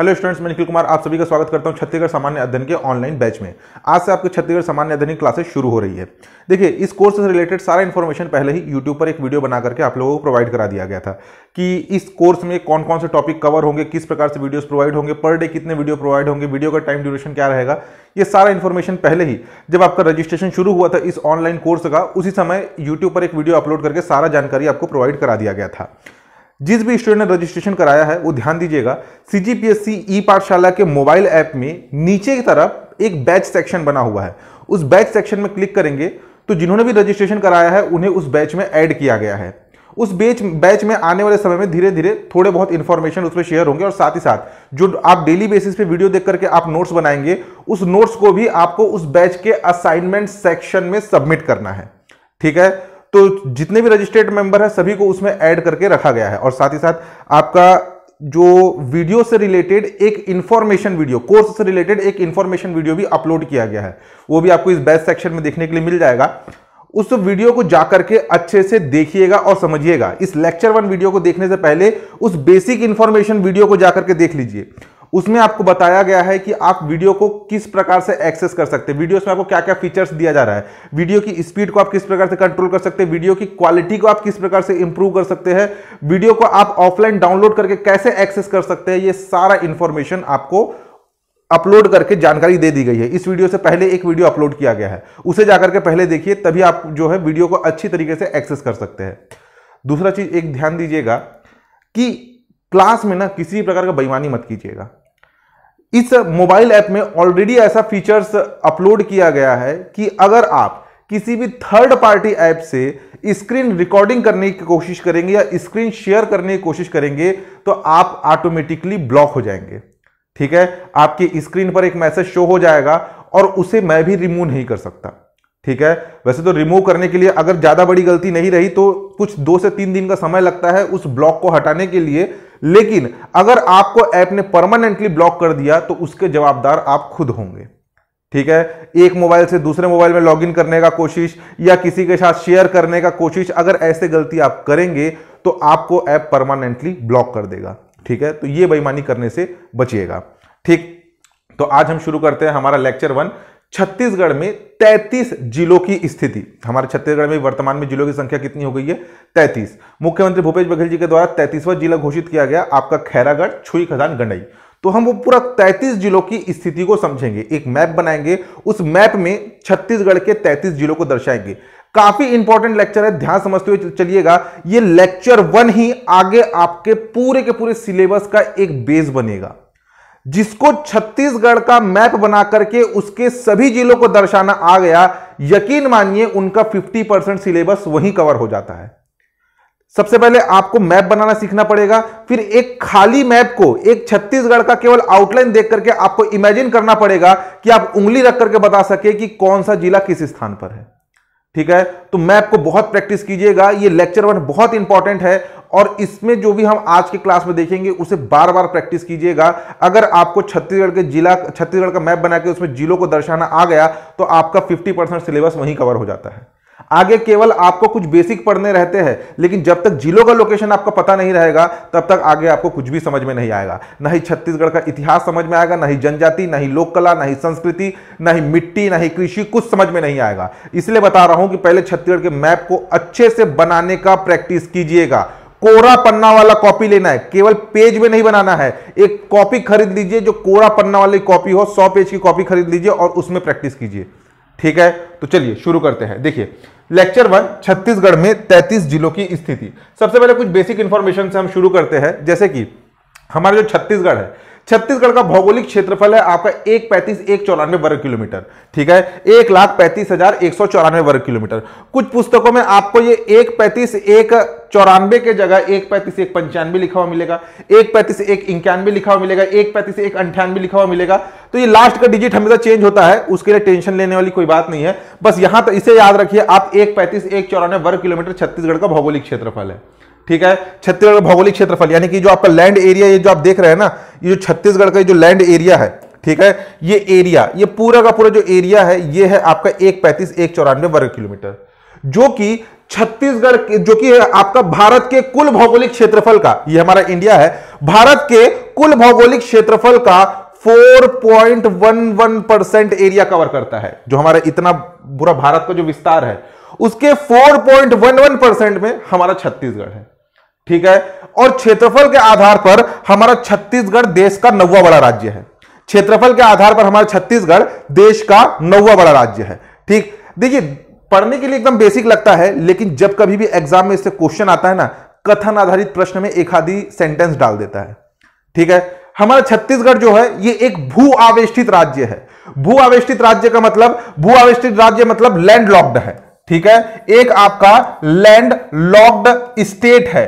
hello students मैं निखिल कुमार आप सभी का स्वागत करता हूं छत्तीसगढ़ सामान्य अध्ययन के ऑनलाइन बैच में आज से आपके छत्तीसगढ़ सामान्य अध्ययन की क्लासेस शुरू हो रही है देखिए इस कोर्स से रिलेटेड सारा इन्फॉर्मेशन पहले ही यूट्यूब पर एक वीडियो बना करके आप लोगों को प्रोवाइड करा दिया गया था कि इस कोर्स में कौन कौन से टॉपिक कवर होंगे किस प्रकार से वीडियोज प्रोवाइड होंगे पर डे कितने वीडियो प्रोवाइड होंगे वीडियो का टाइम ड्यूरेशन क्या रहेगा ये सारा इन्फॉर्मेशन पहले ही जब आपका रजिस्ट्रेशन शुरू हुआ था इस ऑनलाइन कोर्स का उसी समय यूट्यूब पर एक वीडियो अपलोड करके सारा जानकारी आपको प्रोवाइड करा दिया गया था जिस भी स्टूडेंट ने रजिस्ट्रेशन कराया है वो ध्यान दीजिएगा सी जी पी एस सी ई पाठशाला के मोबाइल ऐप में नीचे की तरफ एक बैच सेक्शन बना हुआ है उस बैच सेक्शन में क्लिक करेंगे तो जिन्होंने भी रजिस्ट्रेशन कराया है उन्हें उस बैच में ऐड किया गया है उस बैच बैच में आने वाले समय में धीरे धीरे थोड़े बहुत इन्फॉर्मेशन उसमें शेयर होंगे और साथ ही साथ जो आप डेली बेसिस पे वीडियो देख करके आप नोट्स बनाएंगे उस नोट्स को भी आपको उस बैच के असाइनमेंट सेक्शन में सबमिट करना है ठीक है तो जितने भी रजिस्ट्रेड मेंबर है सभी को उसमें ऐड करके रखा गया है और साथ ही साथ आपका जो वीडियो से रिलेटेड एक इंफॉर्मेशन वीडियो कोर्स से रिलेटेड एक इंफॉर्मेशन वीडियो भी अपलोड किया गया है वो भी आपको इस बेस्ट सेक्शन में देखने के लिए मिल जाएगा उस वीडियो को जाकर के अच्छे से देखिएगा और समझिएगा इस लेक्चर वन वीडियो को देखने से पहले उस बेसिक इंफॉर्मेशन वीडियो को जाकर के देख लीजिए उसमें आपको बताया गया है कि आप वीडियो को किस प्रकार से एक्सेस कर सकते हैं वीडियोस में आपको क्या क्या फीचर्स दिया जा रहा है वीडियो की स्पीड को आप किस प्रकार से कंट्रोल कर सकते हैं वीडियो की क्वालिटी को आप किस प्रकार से इंप्रूव कर सकते हैं वीडियो को आप ऑफलाइन डाउनलोड करके कैसे एक्सेस कर सकते हैं ये सारा इंफॉर्मेशन आपको अपलोड करके जानकारी दे दी गई है इस वीडियो से पहले एक वीडियो अपलोड किया गया है उसे जाकर के पहले देखिए तभी आप जो है वीडियो को अच्छी तरीके से एक्सेस कर सकते हैं दूसरा चीज एक ध्यान दीजिएगा कि क्लास में ना किसी प्रकार का बेईमानी मत कीजिएगा इस मोबाइल ऐप में ऑलरेडी ऐसा फीचर्स अपलोड किया गया है कि अगर आप किसी भी थर्ड पार्टी ऐप से स्क्रीन रिकॉर्डिंग करने की कोशिश करेंगे या स्क्रीन शेयर करने की कोशिश करेंगे तो आप ऑटोमेटिकली ब्लॉक हो जाएंगे ठीक है आपकी स्क्रीन पर एक मैसेज शो हो जाएगा और उसे मैं भी रिमूव नहीं कर सकता ठीक है वैसे तो रिमूव करने के लिए अगर ज़्यादा बड़ी गलती नहीं रही तो कुछ दो से तीन दिन का समय लगता है उस ब्लॉक को हटाने के लिए लेकिन अगर आपको ऐप ने परमानेंटली ब्लॉक कर दिया तो उसके जवाबदार आप खुद होंगे ठीक है एक मोबाइल से दूसरे मोबाइल में लॉगिन करने का कोशिश या किसी के साथ शेयर करने का कोशिश अगर ऐसे गलती आप करेंगे तो आपको ऐप परमानेंटली ब्लॉक कर देगा ठीक है तो ये बेईमानी करने से बचिएगा ठीक तो आज हम शुरू करते हैं हमारा लेक्चर वन छत्तीसगढ़ में 33 जिलों की स्थिति हमारे छत्तीसगढ़ में वर्तमान में जिलों की संख्या कितनी हो गई है 33 मुख्यमंत्री भूपेश बघेल जी के द्वारा तैतीसवां जिला घोषित किया गया आपका खैरागढ़ छुई खदान गंडई तो हम वो पूरा 33 जिलों की स्थिति को समझेंगे एक मैप बनाएंगे उस मैप में छत्तीसगढ़ के तैतीस जिलों को दर्शाएंगे काफी इंपॉर्टेंट लेक्चर है ध्यान समझते हुए चलिएगा ये लेक्चर वन ही आगे आपके पूरे के पूरे सिलेबस का एक बेस बनेगा जिसको छत्तीसगढ़ का मैप बना करके उसके सभी जिलों को दर्शाना आ गया यकीन मानिए उनका 50 परसेंट सिलेबस वहीं कवर हो जाता है सबसे पहले आपको मैप बनाना सीखना पड़ेगा फिर एक खाली मैप को एक छत्तीसगढ़ का केवल आउटलाइन देख करके आपको इमेजिन करना पड़ेगा कि आप उंगली रख करके बता सके कि कौन सा जिला किस स्थान पर है ठीक है तो मैप को बहुत प्रैक्टिस कीजिएगा ये लेक्चर वन बहुत इंपॉर्टेंट है और इसमें जो भी हम आज के क्लास में देखेंगे उसे बार बार प्रैक्टिस कीजिएगा अगर आपको छत्तीसगढ़ के जिला छत्तीसगढ़ का मैप बना के उसमें जिलों को दर्शाना आ गया तो आपका 50 परसेंट सिलेबस वहीं कवर हो जाता है आगे केवल आपको कुछ बेसिक पढ़ने रहते हैं लेकिन जब तक जिलों का लोकेशन आपका पता नहीं रहेगा तब तक आगे आपको कुछ भी समझ में नहीं आएगा ना ही छत्तीसगढ़ का इतिहास समझ में आएगा ना ही जनजाति ना ही लोक कला ना ही संस्कृति ना ही मिट्टी ना ही कृषि कुछ समझ में नहीं आएगा इसलिए बता रहा हूं कि पहले छत्तीसगढ़ के मैप को अच्छे से बनाने का प्रैक्टिस कीजिएगा कोरा पन्ना वाला कॉपी लेना है केवल पेज में नहीं बनाना है एक कॉपी खरीद लीजिए जो कोरा पन्ना वाली कॉपी हो सौ पेज की कॉपी खरीद लीजिए और उसमें प्रैक्टिस कीजिए ठीक है तो चलिए शुरू करते हैं देखिए लेक्चर वन छत्तीसगढ़ में तैतीस जिलों की स्थिति सबसे पहले कुछ बेसिक इन्फॉर्मेशन से हम शुरू करते हैं जैसे कि हमारा जो छत्तीसगढ़ है छत्तीसगढ़ का भौगोलिक क्षेत्रफल है आपका एक पैंतीस एक चौरानवे वर्ग किलोमीटर ठीक है एक लाख पैंतीस हजार एक सौ चौरानवे वर्ग किलोमीटर कुछ पुस्तकों में आपको ये एक पैंतीस एक चौरानवे के जगह एक पैंतीस एक पंचानवे लिखा हुआ मिलेगा एक पैंतीस एक इक्यानवे लिखा हुआ मिलेगा एक पैंतीस एक अंठानवे लिखा हुआ मिलेगा तो ये लास्ट का डिजिट हमेशा चेंज होता है उसके लिए टेंशन लेने वाली कोई बात नहीं है बस यहां तक इसे याद रखिए आप एक पैंतीस एक चौरानवे वर्ग किलोमीटर छत्तीसगढ़ का भौगोलिक क्षेत्रफल है ठीक है छत्तीसगढ़ का भौगोलिक क्षेत्रफल यानी कि जो आपका लैंड एरिया ये जो आप देख रहे हैं ना ये जो छत्तीसगढ़ का जो लैंड एरिया है ठीक है ये एरिया ये पूरा का पूरा जो एरिया है ये है आपका एक पैंतीस एक चौरानवे वर्ग किलोमीटर जो कि छत्तीसगढ़ जो कि आपका भारत के कुल भौगोलिक क्षेत्रफल का ये हमारा इंडिया है भारत के कुल भौगोलिक क्षेत्रफल का 4.11 परसेंट एरिया कवर करता है जो हमारा इतना पूरा भारत का जो विस्तार है उसके 4.11 परसेंट में हमारा छत्तीसगढ़ है ठीक है और क्षेत्रफल के आधार पर हमारा छत्तीसगढ़ देश का नौवा बड़ा राज्य है क्षेत्रफल के आधार पर हमारा छत्तीसगढ़ देश का नौवा बड़ा राज्य है ठीक देखिए पढ़ने के लिए एकदम बेसिक लगता है लेकिन जब कभी भी एग्जाम में इससे क्वेश्चन आता है ना कथन आधारित प्रश्न में एक आधी सेंटेंस डाल देता है ठीक है हमारा छत्तीसगढ़ जो है ये एक भू आवेष्टित राज्य है भू आवेष्टित राज्य का मतलब भू आवेष्टित राज्य मतलब लैंडलॉक्ड है ठीक है एक आपका लैंड लॉक्ड स्टेट है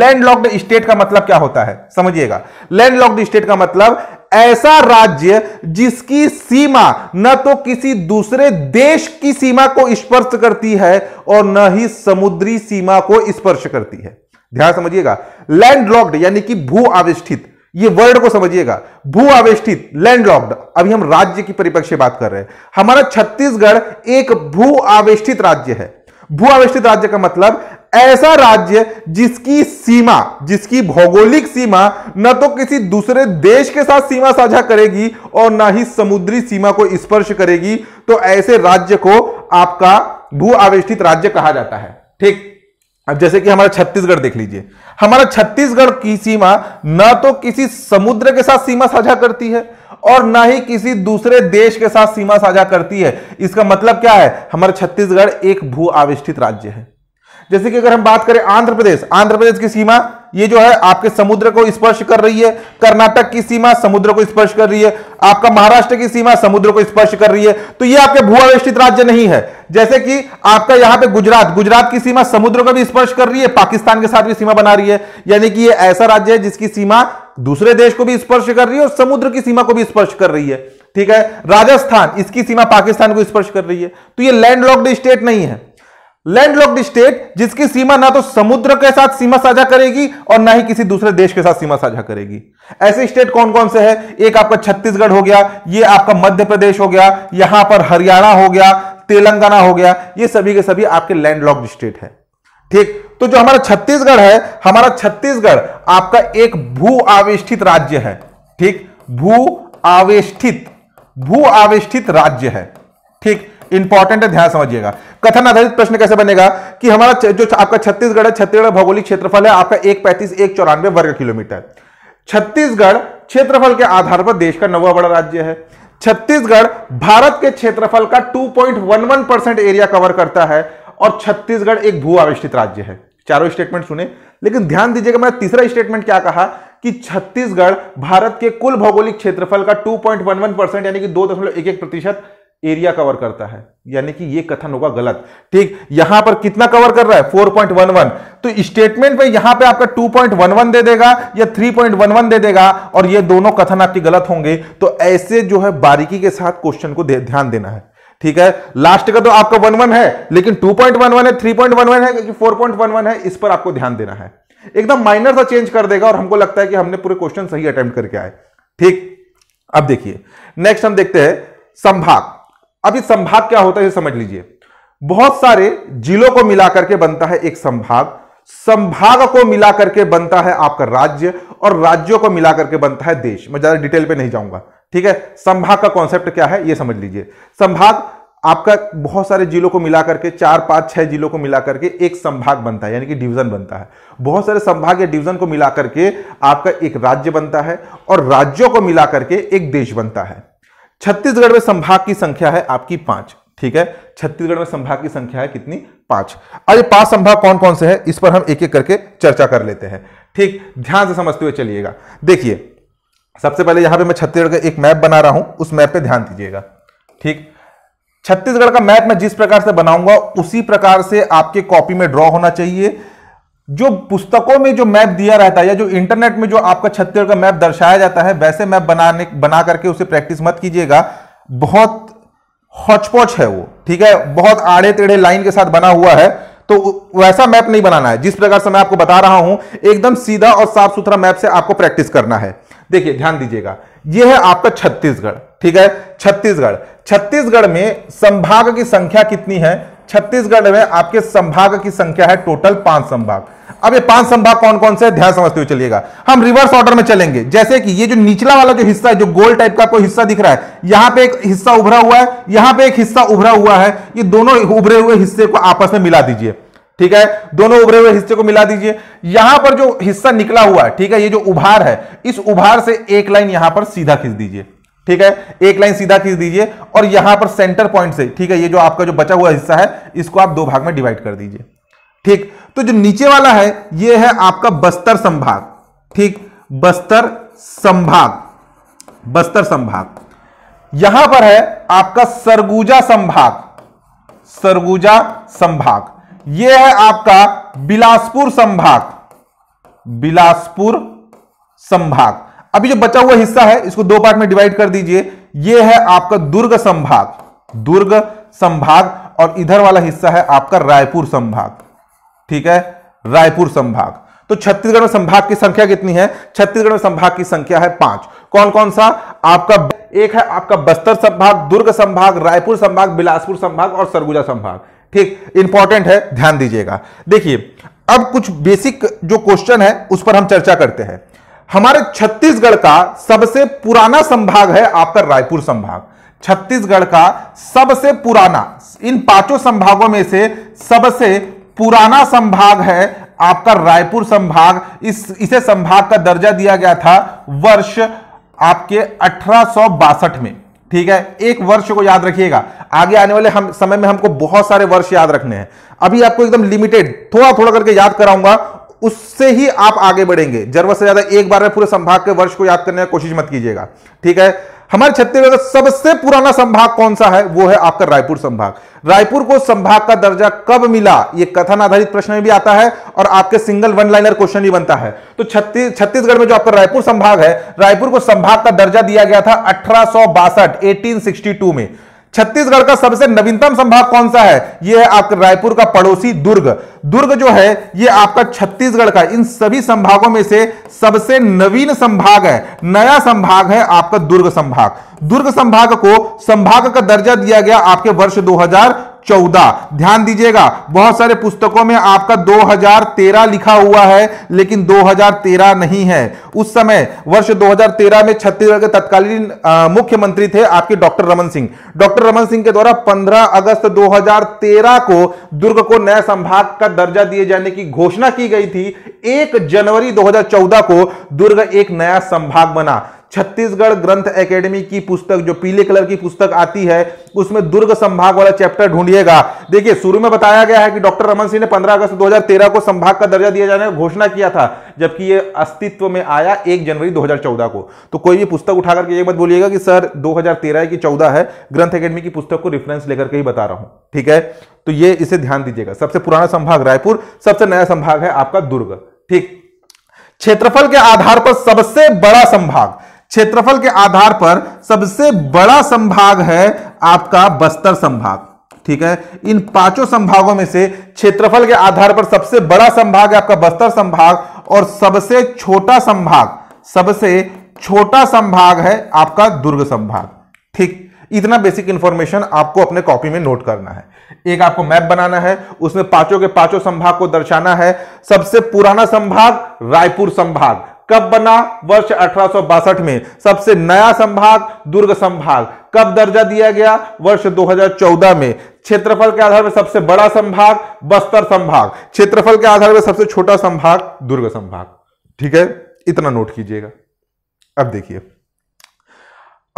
लैंड लॉक्ड स्टेट का मतलब क्या होता है समझिएगा लैंड लॉक्ड स्टेट का मतलब ऐसा राज्य जिसकी सीमा न तो किसी दूसरे देश की सीमा को स्पर्श करती है और न ही समुद्री सीमा को स्पर्श करती है ध्यान समझिएगा लैंड लॉक्ड यानी कि भू आविष्ठित ये वर्ड को समझिएगा भू आवेष्टित लैंडलॉक्ड अभी हम राज्य की परिप्रेक्ष्य बात कर रहे हैं हमारा छत्तीसगढ़ एक भू आवेष्टित राज्य है भू आवेष्टित राज्य का मतलब ऐसा राज्य जिसकी सीमा जिसकी भौगोलिक सीमा न तो किसी दूसरे देश के साथ सीमा साझा करेगी और ना ही समुद्री सीमा को स्पर्श करेगी तो ऐसे राज्य को आपका भू आवेष्टित राज्य कहा जाता है ठीक अब जैसे कि हमारा छत्तीसगढ़ देख लीजिए हमारा छत्तीसगढ़ की सीमा ना तो किसी समुद्र के साथ सीमा साझा करती है और ना ही किसी दूसरे देश के साथ सीमा साझा करती है इसका मतलब क्या है हमारा छत्तीसगढ़ एक भू आविष्ठित राज्य है जैसे कि अगर हम बात करें आंध्र प्रदेश आंध्र प्रदेश की सीमा ये जो है आपके समुद्र को स्पर्श कर रही है कर्नाटक की सीमा समुद्र को स्पर्श कर रही है आपका महाराष्ट्र की सीमा समुद्र को स्पर्श कर रही है तो ये आपके भूअवेष्टित राज्य नहीं है जैसे कि आपका यहां पे गुजरात गुजरात की सीमा समुद्र को भी स्पर्श कर रही है पाकिस्तान के साथ भी सीमा बना रही है यानी कि यह ऐसा राज्य है जिसकी सीमा दूसरे देश को भी स्पर्श कर रही है और समुद्र की सीमा को भी स्पर्श कर रही है ठीक है राजस्थान इसकी सीमा पाकिस्तान को स्पर्श कर रही है तो ये लैंडलॉक्ड स्टेट नहीं है लैंडलॉक्ड स्टेट जिसकी सीमा ना तो समुद्र के साथ सीमा साझा करेगी और ना ही किसी दूसरे देश के साथ सीमा साझा करेगी ऐसे स्टेट कौन कौन से हैं एक आपका छत्तीसगढ़ हो गया ये आपका मध्य प्रदेश हो गया यहां पर हरियाणा हो गया तेलंगाना हो गया ये सभी के सभी आपके लैंडलॉक्ड स्टेट है ठीक तो जो हमारा छत्तीसगढ़ है हमारा छत्तीसगढ़ आपका एक भू आवेष्ठित राज्य है ठीक भू आवेष्ठित भू आवेष्ठित राज्य है ठीक इंपॉर्टेंट है ध्यान समझिएगा कथन आधारित प्रश्न कैसे बनेगा कि हमारा जो आपका छत्तीसगढ़ है छत्तीसगढ़ भौगोलिक क्षेत्रफल है आपका एक पैंतीस एक चौरानवे वर्ग किलोमीटर छत्तीसगढ़ क्षेत्रफल के आधार पर देश का नवा बड़ा राज्य है छत्तीसगढ़ भारत के क्षेत्रफल का 2.11 परसेंट एरिया कवर करता है और छत्तीसगढ़ एक भू आविष्टित राज्य है चारों स्टेटमेंट सुने लेकिन ध्यान दीजिएगा मैंने तीसरा स्टेटमेंट क्या कहा कि छत्तीसगढ़ भारत के कुल भौगोलिक क्षेत्रफल का 2.11 परसेंट यानी कि दो दशमलव एक एक प्रतिशत एरिया कवर करता है यानी कि ये कथन होगा गलत ठीक यहां पर कितना कवर कर रहा है 4.11 तो स्टेटमेंट में यहां पे आपका 2.11 दे देगा या 3.11 दे देगा और ये दोनों कथन आपके गलत होंगे तो ऐसे जो है बारीकी के साथ क्वेश्चन को दे, ध्यान देना है ठीक है लास्ट का तो आपका वन वन है लेकिन टू पॉइंट वन वन है थ्री पॉइंट वन वन है क्योंकि फोर पॉइंट वन वन है इस पर आपको ध्यान देना है एकदम माइनर सा चेंज कर देगा और हमको लगता है कि हमने पूरे क्वेश्चन सही अटेम्प्ट करके आए ठीक अब देखिए नेक्स्ट हम देखते हैं संभाग अब इस संभाग क्या होता है समझ लीजिए बहुत सारे जिलों को मिलाकर के बनता है एक संभाग संभाग को मिलाकर के बनता है आपका राज्य और राज्यों को मिलाकर के बनता है देश मैं ज्यादा डिटेल पे नहीं जाऊंगा ठीक है संभाग का कॉन्सेप्ट क्या है ये समझ लीजिए संभाग आपका बहुत सारे जिलों को मिलाकर के चार पांच छह जिलों को मिलाकर के एक संभाग बनता है यानी कि डिवीजन बनता है बहुत सारे संभाग या डिवीजन को मिलाकर के आपका एक राज्य बनता है और राज्यों को मिलाकर के एक देश बनता है छत्तीसगढ़ में संभाग की संख्या है आपकी पांच ठीक है छत्तीसगढ़ में संभाग की संख्या है कितनी पांच अरे पांच संभाग कौन कौन से हैं इस पर हम एक एक करके चर्चा कर लेते हैं ठीक ध्यान से समझते हुए चलिएगा देखिए सबसे पहले यहां पे मैं छत्तीसगढ़ का एक मैप बना रहा हूं उस मैप पे ध्यान दीजिएगा ठीक छत्तीसगढ़ का मैप मैं जिस प्रकार से बनाऊंगा उसी प्रकार से आपके कॉपी में ड्रॉ होना चाहिए जो पुस्तकों में जो मैप दिया रहता है या जो इंटरनेट में जो आपका छत्तीसगढ़ का मैप दर्शाया जाता है वैसे मैप बनाने बना करके उसे प्रैक्टिस मत कीजिएगा बहुत हॉचपॉच है वो ठीक है बहुत आड़े टेढ़े लाइन के साथ बना हुआ है तो वैसा मैप नहीं बनाना है जिस प्रकार से मैं आपको बता रहा हूं एकदम सीधा और साफ सुथरा मैप से आपको प्रैक्टिस करना है देखिए ध्यान दीजिएगा यह है आपका छत्तीसगढ़ ठीक है छत्तीसगढ़ छत्तीसगढ़ में संभाग की संख्या कितनी है छत्तीसगढ़ में आपके संभाग की संख्या है टोटल पांच संभाग अब ये पांच संभाग कौन कौन से ध्यान समझते हुए चलिएगा हम रिवर्स ऑर्डर में चलेंगे जैसे कि ये जो निचला वाला जो हिस्सा है जो गोल टाइप का कोई हिस्सा दिख रहा है यहां पे एक हिस्सा उभरा हुआ है यहां पे एक हिस्सा उभरा हुआ है ये दोनों उभरे हुए हिस्से को आपस में मिला दीजिए ठीक है दोनों उभरे हुए हिस्से को मिला दीजिए यहां पर जो हिस्सा निकला हुआ है ठीक है ये जो उभार है इस उभार से एक लाइन यहां पर सीधा खींच दीजिए ठीक है एक लाइन सीधा खींच दीजिए और यहां पर सेंटर पॉइंट से ठीक है ये जो आपका जो बचा हुआ हिस्सा है इसको आप दो भाग में डिवाइड कर दीजिए ठीक तो जो नीचे वाला है ये है आपका बस्तर संभाग ठीक बस्तर संभाग बस्तर संभाग यहां पर है आपका सरगुजा संभाग सरगुजा संभाग यह है आपका बिलासपुर संभाग बिलासपुर संभाग अभी जो बचा हुआ हिस्सा है इसको दो पार्ट में डिवाइड कर दीजिए ये है आपका दुर्ग संभाग दुर्ग संभाग और इधर वाला हिस्सा है आपका रायपुर संभाग ठीक है रायपुर संभाग तो छत्तीसगढ़ में संभाग की संख्या कितनी है छत्तीसगढ़ में संभाग की संख्या है पांच कौन कौन सा आपका एक है आपका बस्तर संभाग दुर्ग संभाग रायपुर संभाग बिलासपुर संभाग और सरगुजा संभाग ठीक इंपॉर्टेंट है ध्यान दीजिएगा देखिए अब कुछ बेसिक जो क्वेश्चन है उस पर हम चर्चा करते हैं हमारे छत्तीसगढ़ का सबसे पुराना संभाग है आपका रायपुर संभाग छत्तीसगढ़ का सबसे पुराना इन पांचों संभागों में से सबसे पुराना संभाग है आपका रायपुर संभाग इस इसे संभाग का दर्जा दिया गया था वर्ष आपके अठारह में ठीक है एक वर्ष को याद रखिएगा आगे आने वाले हम समय में हमको बहुत सारे वर्ष याद रखने हैं अभी आपको एकदम लिमिटेड थोड़ा थोड़ा करके याद कराऊंगा उससे ही आप आगे बढ़ेंगे जरूरत से ज्यादा एक बार में पूरे संभाग के वर्ष को याद करने की कोशिश मत कीजिएगा ठीक है हमारे छत्तीसगढ़ का सबसे पुराना संभाग कौन सा है वो है आपका रायपुर संभाग रायपुर को संभाग का दर्जा कब मिला ये कथन आधारित प्रश्न में भी आता है और आपके सिंगल वन लाइनर क्वेश्चन भी बनता है तो छत्तीस छत्तीसगढ़ में जो आपका रायपुर संभाग है रायपुर को संभाग का दर्जा दिया गया था अठारह सौ में छत्तीसगढ़ का सबसे नवीनतम संभाग कौन सा है यह है आपका रायपुर का पड़ोसी दुर्ग दुर्ग जो है यह आपका छत्तीसगढ़ का इन सभी संभागों में से सबसे नवीन संभाग है नया संभाग है आपका दुर्ग संभाग दुर्ग संभाग को संभाग का दर्जा दिया गया आपके वर्ष चौदह ध्यान दीजिएगा बहुत सारे पुस्तकों में आपका 2013 लिखा हुआ है लेकिन 2013 नहीं है उस समय वर्ष 2013 में छत्तीसगढ़ के तत्कालीन मुख्यमंत्री थे आपके डॉक्टर रमन सिंह डॉक्टर रमन सिंह के द्वारा 15 अगस्त 2013 को दुर्ग को नया संभाग का दर्जा दिए जाने की घोषणा की गई थी एक जनवरी दो को दुर्ग एक नया संभाग बना छत्तीसगढ़ ग्रंथ एकेडमी की पुस्तक जो पीले कलर की पुस्तक आती है उसमें दुर्ग संभाग वाला चैप्टर ढूंढिएगा देखिए शुरू में बताया गया है कि डॉक्टर रमन सिंह ने 15 अगस्त 2013 को संभाग का दर्जा दिया जाने का घोषणा किया था जबकि ये अस्तित्व में आया 1 जनवरी 2014 को तो कोई भी पुस्तक उठा करके एक बात बोलिएगा कि सर 2013 की 14 है ग्रंथ अकेडमी की पुस्तक को रेफरेंस लेकर के ही बता रहा हूं ठीक है तो ये इसे ध्यान दीजिएगा सबसे पुराना संभाग रायपुर सबसे नया संभाग है आपका दुर्ग ठीक क्षेत्रफल के आधार पर सबसे बड़ा संभाग क्षेत्रफल के आधार पर सबसे बड़ा संभाग है आपका बस्तर संभाग ठीक है इन पांचों संभागों में से क्षेत्रफल के आधार पर सबसे बड़ा संभाग है आपका बस्तर संभाग और सबसे छोटा संभाग सबसे छोटा संभाग है आपका दुर्ग संभाग ठीक इतना बेसिक इंफॉर्मेशन आपको अपने कॉपी में नोट करना है एक आपको मैप बनाना है उसमें पांचों के पांचों संभाग को दर्शाना है सबसे पुराना संभाग रायपुर संभाग कब बना वर्ष अठारह में सबसे नया संभाग दुर्ग संभाग कब दर्जा दिया गया वर्ष 2014 में क्षेत्रफल के आधार पर सबसे बड़ा संभाग बस्तर संभाग क्षेत्रफल के आधार पर सबसे छोटा संभाग दुर्ग संभाग ठीक है इतना नोट कीजिएगा अब देखिए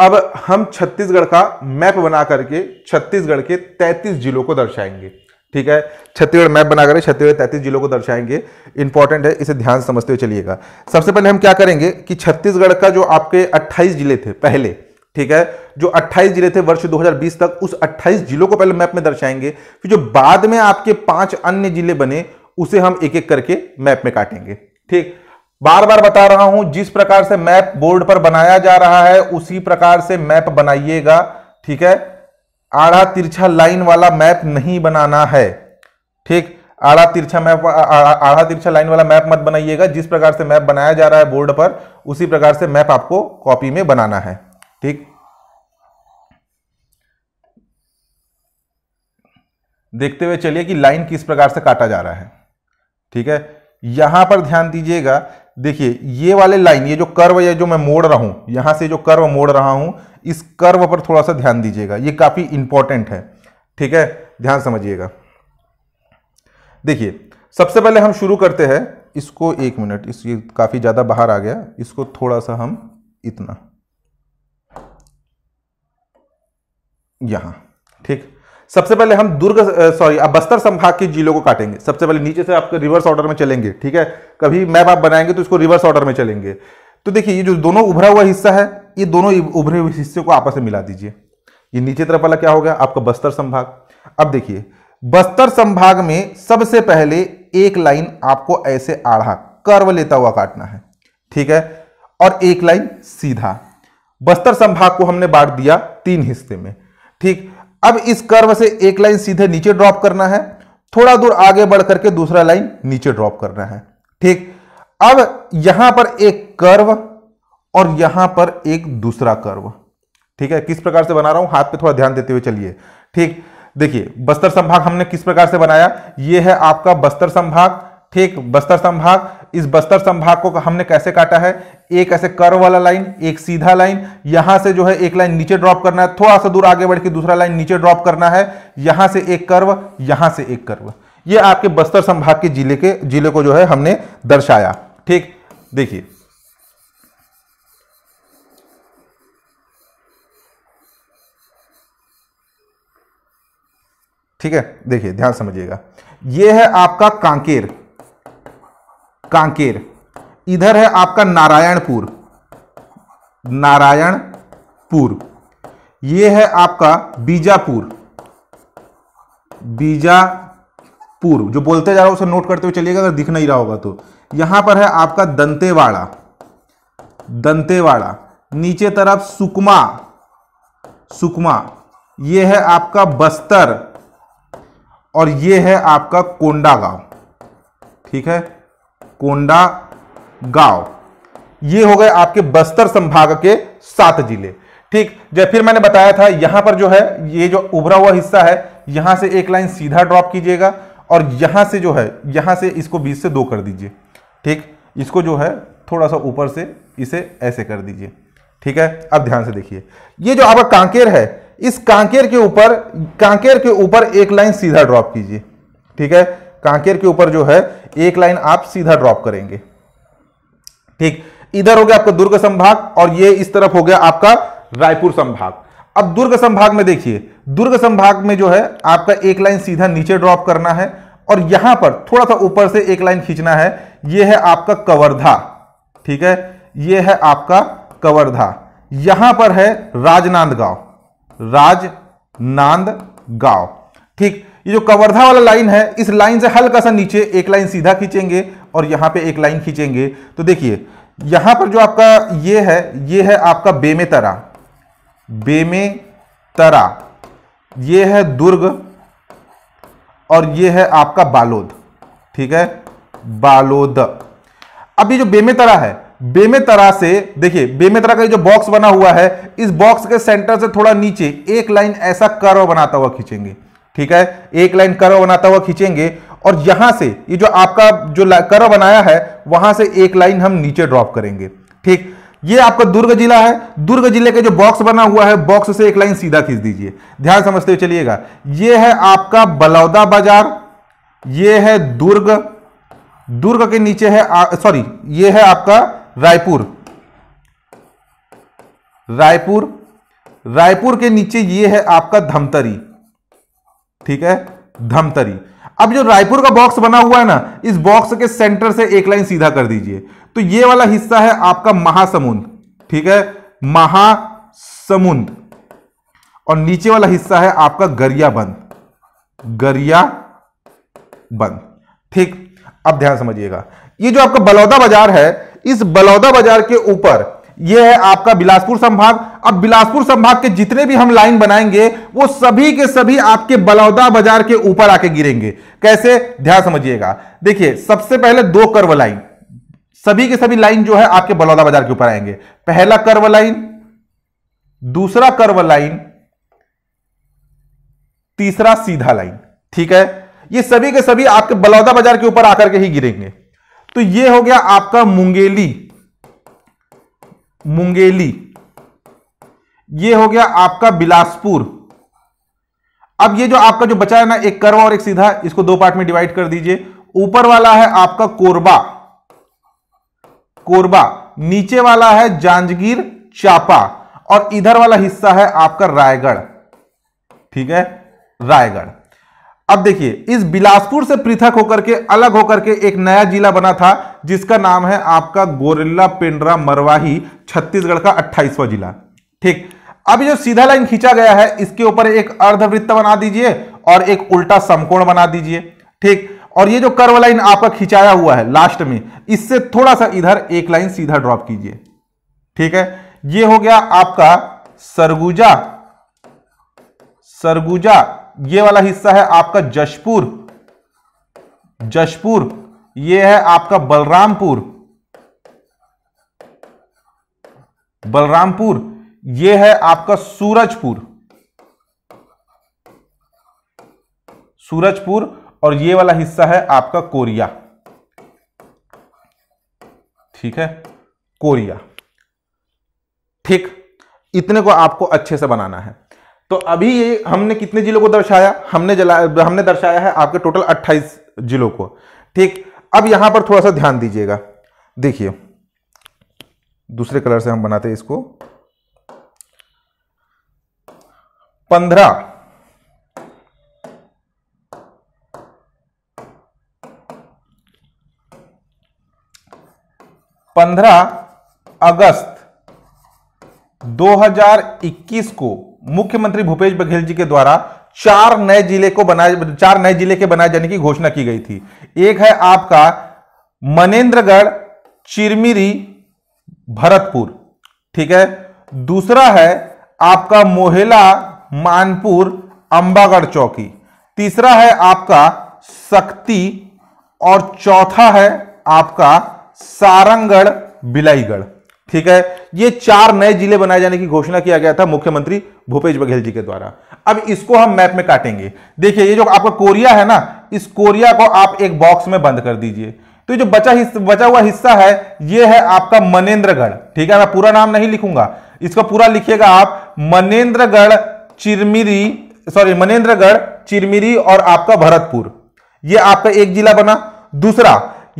अब हम छत्तीसगढ़ का मैप बना करके छत्तीसगढ़ के 33 जिलों को दर्शाएंगे ठीक है छत्तीसगढ़ मैप बनाकर छत्तीसगढ़ तैतीस जिलों को दर्शाएंगे इंपॉर्टेंट है इसे ध्यान समझते हुए चलिएगा सबसे पहले हम क्या करेंगे कि छत्तीसगढ़ का जो आपके 28 जिले थे पहले ठीक है जो 28 जिले थे वर्ष 2020 तक उस 28 जिलों को पहले मैप में दर्शाएंगे फिर जो बाद में आपके पांच अन्य जिले बने उसे हम एक एक करके मैप में काटेंगे ठीक बार बार बता रहा हूं जिस प्रकार से मैप बोर्ड पर बनाया जा रहा है उसी प्रकार से मैप बनाइएगा ठीक है आड़ा तिरछा लाइन वाला मैप नहीं बनाना है ठीक आड़ा तिरछा मैप आड़ा तिरछा लाइन वाला मैप मत बनाइएगा जिस प्रकार से मैप बनाया जा रहा है बोर्ड पर उसी प्रकार से मैप आपको कॉपी में बनाना है ठीक देखते हुए चलिए कि लाइन किस प्रकार से काटा जा रहा है ठीक है यहां पर ध्यान दीजिएगा देखिए ये वाले लाइन ये जो कर्व या जो मैं मोड़ रहा हूं यहां से जो कर्व मोड़ रहा हूं इस कर्व पर थोड़ा सा ध्यान दीजिएगा ये काफ़ी इंपॉर्टेंट है ठीक है ध्यान समझिएगा देखिए सबसे पहले हम शुरू करते हैं इसको एक मिनट इस ये काफ़ी ज़्यादा बाहर आ गया इसको थोड़ा सा हम इतना यहाँ ठीक सबसे पहले हम दुर्ग सॉरी आप बस्तर संभाग के जिलों को काटेंगे सबसे पहले नीचे से आपके रिवर्स ऑर्डर में चलेंगे ठीक है कभी मैप आप बनाएंगे तो इसको रिवर्स ऑर्डर में चलेंगे तो देखिए ये जो दोनों उभरा हुआ हिस्सा है ये दोनों उभरे हुए हिस्से को आपस में मिला दीजिए ये नीचे तरफ वाला क्या हो गया आपका बस्तर संभाग अब देखिए बस्तर संभाग में सबसे पहले एक लाइन आपको ऐसे आढ़ा कर्व लेता हुआ काटना है ठीक है और एक लाइन सीधा बस्तर संभाग को हमने बांट दिया तीन हिस्से में ठीक अब इस कर्व से एक लाइन सीधे नीचे ड्रॉप करना है थोड़ा दूर आगे बढ़ करके दूसरा लाइन नीचे ड्रॉप करना है ठीक अब यहां पर एक कर्व और यहां पर एक दूसरा कर्व ठीक है किस प्रकार से बना रहा हूं हाथ पे थोड़ा ध्यान देते हुए चलिए ठीक देखिए बस्तर संभाग हमने किस प्रकार से बनाया ये है आपका बस्तर संभाग ठीक बस्तर संभाग इस बस्तर संभाग को हमने कैसे काटा है एक ऐसे कर्व वाला लाइन एक सीधा लाइन यहां से जो है एक लाइन नीचे ड्रॉप करना है थोड़ा सा दूर आगे बढ़ के दूसरा लाइन नीचे ड्रॉप करना है यहां से एक कर्व यहां से एक कर्व ये आपके बस्तर संभाग के जिले के जिले को जो है हमने दर्शाया ठीक देखिए ठीक है देखिए ध्यान समझिएगा ये है आपका कांकेर कांकेर इधर है आपका नारायणपुर नारायणपुर ये है आपका बीजापुर बीजापुर जो बोलते जा रहा हूं उसे नोट करते हुए चलिएगा अगर दिख नहीं रहा होगा तो यहां पर है आपका दंतेवाड़ा दंतेवाड़ा नीचे तरफ सुकमा सुकमा ये है आपका बस्तर और ये है आपका कोंडा गांव ठीक है कोंडा गांव ये हो गए आपके बस्तर संभाग के सात जिले ठीक जब फिर मैंने बताया था यहां पर जो है ये जो उभरा हुआ हिस्सा है यहां से एक लाइन सीधा ड्रॉप कीजिएगा और यहां से जो है यहां से इसको बीस से दो कर दीजिए ठीक इसको जो है थोड़ा सा ऊपर से इसे ऐसे कर दीजिए ठीक है अब ध्यान से देखिए ये जो आपका कांकेर है इस कांकेर के ऊपर कांकेर के ऊपर एक लाइन सीधा ड्रॉप कीजिए ठीक है कांकेर के ऊपर जो है एक लाइन आप सीधा ड्रॉप करेंगे ठीक इधर हो गया आपका दुर्ग संभाग और ये इस तरफ हो गया आपका रायपुर संभाग अब दुर्ग संभाग में देखिए दुर्ग संभाग में जो है आपका एक लाइन सीधा नीचे ड्रॉप करना है और यहां पर थोड़ा सा ऊपर से एक लाइन खींचना है यह है आपका कवर्धा ठीक है यह है आपका कवर्धा यहां पर है राजनांद गांव राजनांद गांव ठीक ये जो कवर्धा वाला लाइन है इस लाइन से हल्का सा नीचे एक लाइन सीधा खींचेंगे और यहां पे एक लाइन खींचेंगे तो देखिए यहां पर जो आपका ये है ये है आपका बेमेतरा बेमेतरा ये है दुर्ग और ये है आपका बालोद ठीक है बालोद अब ये जो बेमेतरा है बेमेतरा से देखिए बेमेतरा का जो बॉक्स बना हुआ है इस बॉक्स के सेंटर से थोड़ा नीचे एक लाइन ऐसा कर्व बनाता हुआ खींचेंगे ठीक है एक लाइन कर्व बनाता हुआ खींचेंगे और यहां से ये जो आपका जो कर्व बनाया है वहां से एक लाइन हम नीचे ड्रॉप करेंगे ठीक ये आपका दुर्ग जिला है दुर्ग जिले के जो बॉक्स बना हुआ है बॉक्स से एक लाइन सीधा खींच दीजिए ध्यान समझते हुए चलिएगा ये है आपका बलौदा बाजार ये है दुर्ग दुर्ग के नीचे है सॉरी ये है आपका रायपुर रायपुर रायपुर के नीचे ये है आपका धमतरी ठीक है धमतरी अब जो रायपुर का बॉक्स बना हुआ है ना इस बॉक्स के सेंटर से एक लाइन सीधा कर दीजिए तो ये वाला हिस्सा है आपका महासमुंद ठीक है महासमुंद और नीचे वाला हिस्सा है आपका गरिया बंद गरिया बंद ठीक अब ध्यान समझिएगा ये जो आपका बलौदा बाजार है इस बलौदा बाजार के ऊपर ये है आपका बिलासपुर संभाग अब बिलासपुर संभाग के जितने भी हम लाइन बनाएंगे वो सभी के सभी आपके बलौदा बाजार के ऊपर आके गिरेंगे कैसे ध्यान समझिएगा देखिए सबसे पहले दो कर्व लाइन सभी के सभी लाइन जो है आपके बलौदा बाजार के ऊपर आएंगे पहला कर्व लाइन दूसरा कर्व लाइन तीसरा सीधा लाइन ठीक है ये सभी के सभी आपके बलौदा बाजार के ऊपर आकर के ही गिरेंगे तो ये हो गया आपका मुंगेली मुंगेली ये हो गया आपका बिलासपुर अब ये जो आपका जो बचा है ना एक कर्व और एक सीधा इसको दो पार्ट में डिवाइड कर दीजिए ऊपर वाला है आपका कोरबा कोरबा नीचे वाला है जांजगीर चापा और इधर वाला हिस्सा है आपका रायगढ़ ठीक है रायगढ़ अब देखिए इस बिलासपुर से पृथक होकर के अलग होकर के एक नया जिला बना था जिसका नाम है आपका गोरिल्ला पेंड्रा मरवाही छत्तीसगढ़ का अट्ठाईसवा जिला ठीक अब जो सीधा लाइन खींचा गया है इसके ऊपर एक अर्धवृत्त बना दीजिए और एक उल्टा समकोण बना दीजिए ठीक और ये जो कर्व लाइन आपका खिंचाया हुआ है लास्ट में इससे थोड़ा सा इधर एक लाइन सीधा ड्रॉप कीजिए ठीक है ये हो गया आपका सरगुजा सरगुजा ये वाला हिस्सा है आपका जशपुर जशपुर ये है आपका बलरामपुर बलरामपुर ये है आपका सूरजपुर सूरजपुर और ये वाला हिस्सा है आपका कोरिया ठीक है कोरिया ठीक इतने को आपको अच्छे से बनाना है तो अभी ये हमने कितने जिलों को दर्शाया हमने जला हमने दर्शाया है आपके टोटल 28 जिलों को ठीक अब यहां पर थोड़ा सा ध्यान दीजिएगा देखिए दूसरे कलर से हम बनाते हैं इसको पंद्रह 15 अगस्त 2021 को मुख्यमंत्री भूपेश बघेल जी के द्वारा चार नए जिले को बनाए चार नए जिले के बनाए जाने की घोषणा की गई थी एक है आपका मनेन्द्रगढ़ चिरमिरी भरतपुर ठीक है दूसरा है आपका मोहेला मानपुर अंबागढ़ चौकी तीसरा है आपका शक्ति और चौथा है आपका सारंगढ़ बिलाईगढ़ ठीक है ये चार नए जिले बनाए जाने की घोषणा किया गया था मुख्यमंत्री भूपेश बघेल जी के द्वारा अब इसको हम मैप में काटेंगे देखिए ये जो आपका कोरिया है ना इस कोरिया को आप एक बॉक्स में बंद कर दीजिए तो जो बचा बचा हुआ हिस्सा है ये है आपका मनेन्द्रगढ़ ठीक है मैं पूरा नाम नहीं लिखूंगा इसका पूरा लिखिएगा आप मनेन्द्रगढ़ चिरमिरी सॉरी मनेन्द्रगढ़ चिरमिरी और आपका भरतपुर ये आपका एक जिला बना दूसरा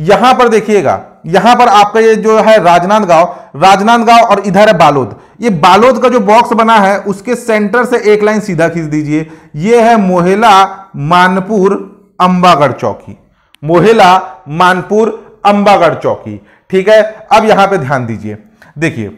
यहां पर देखिएगा यहां पर आपका ये जो है राजनांदगांव राजनांदगांव और इधर है बालोद ये बालोद का जो बॉक्स बना है उसके सेंटर से एक लाइन सीधा खींच दीजिए ये है मोहेला मानपुर अंबागढ़ चौकी मोहेला मानपुर अंबागढ़ चौकी ठीक है अब यहां पे ध्यान दीजिए देखिए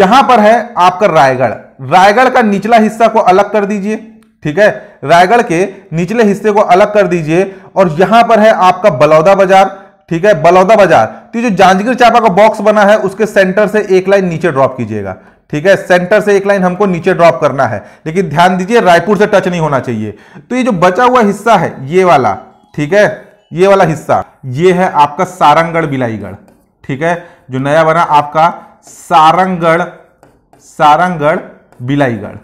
यहां पर है आपका रायगढ़ रायगढ़ का निचला हिस्सा को अलग कर दीजिए ठीक है रायगढ़ के निचले हिस्से को अलग कर दीजिए और यहां पर है आपका बलौदा बाजार ठीक है बलौदा बाजार तो जो जांजगीर चापा का बॉक्स बना है उसके सेंटर से एक लाइन नीचे ड्रॉप कीजिएगा ठीक है सेंटर से एक लाइन हमको नीचे ड्रॉप करना है लेकिन ध्यान दीजिए रायपुर से टच नहीं होना चाहिए तो ये जो बचा हुआ हिस्सा है ये वाला ठीक है ये वाला हिस्सा ये है आपका सारंगढ़ बिलाईगढ़ ठीक है जो नया बना आपका सारंगगढ़ सारंगगढ़ बिलाईगढ़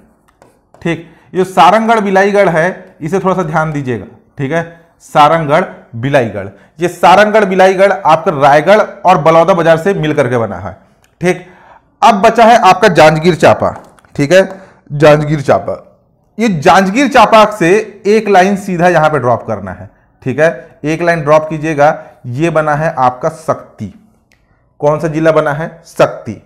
ठीक ये सारंगढ़ बिलाईगढ़ है इसे थोड़ा सा ध्यान दीजिएगा ठीक है सारंगढ़ बिलाईगढ़ ये सारंगढ़ बिलाईगढ़ आपका रायगढ़ और बलौदा बाजार से मिलकर के बना है ठीक अब बचा है आपका जांजगीर चापा ठीक है जांजगीर चापा ये जांजगीर चापा से एक लाइन सीधा यहां पे ड्रॉप करना है ठीक है एक लाइन ड्रॉप कीजिएगा ये बना है आपका शक्ति कौन सा जिला बना है शक्ति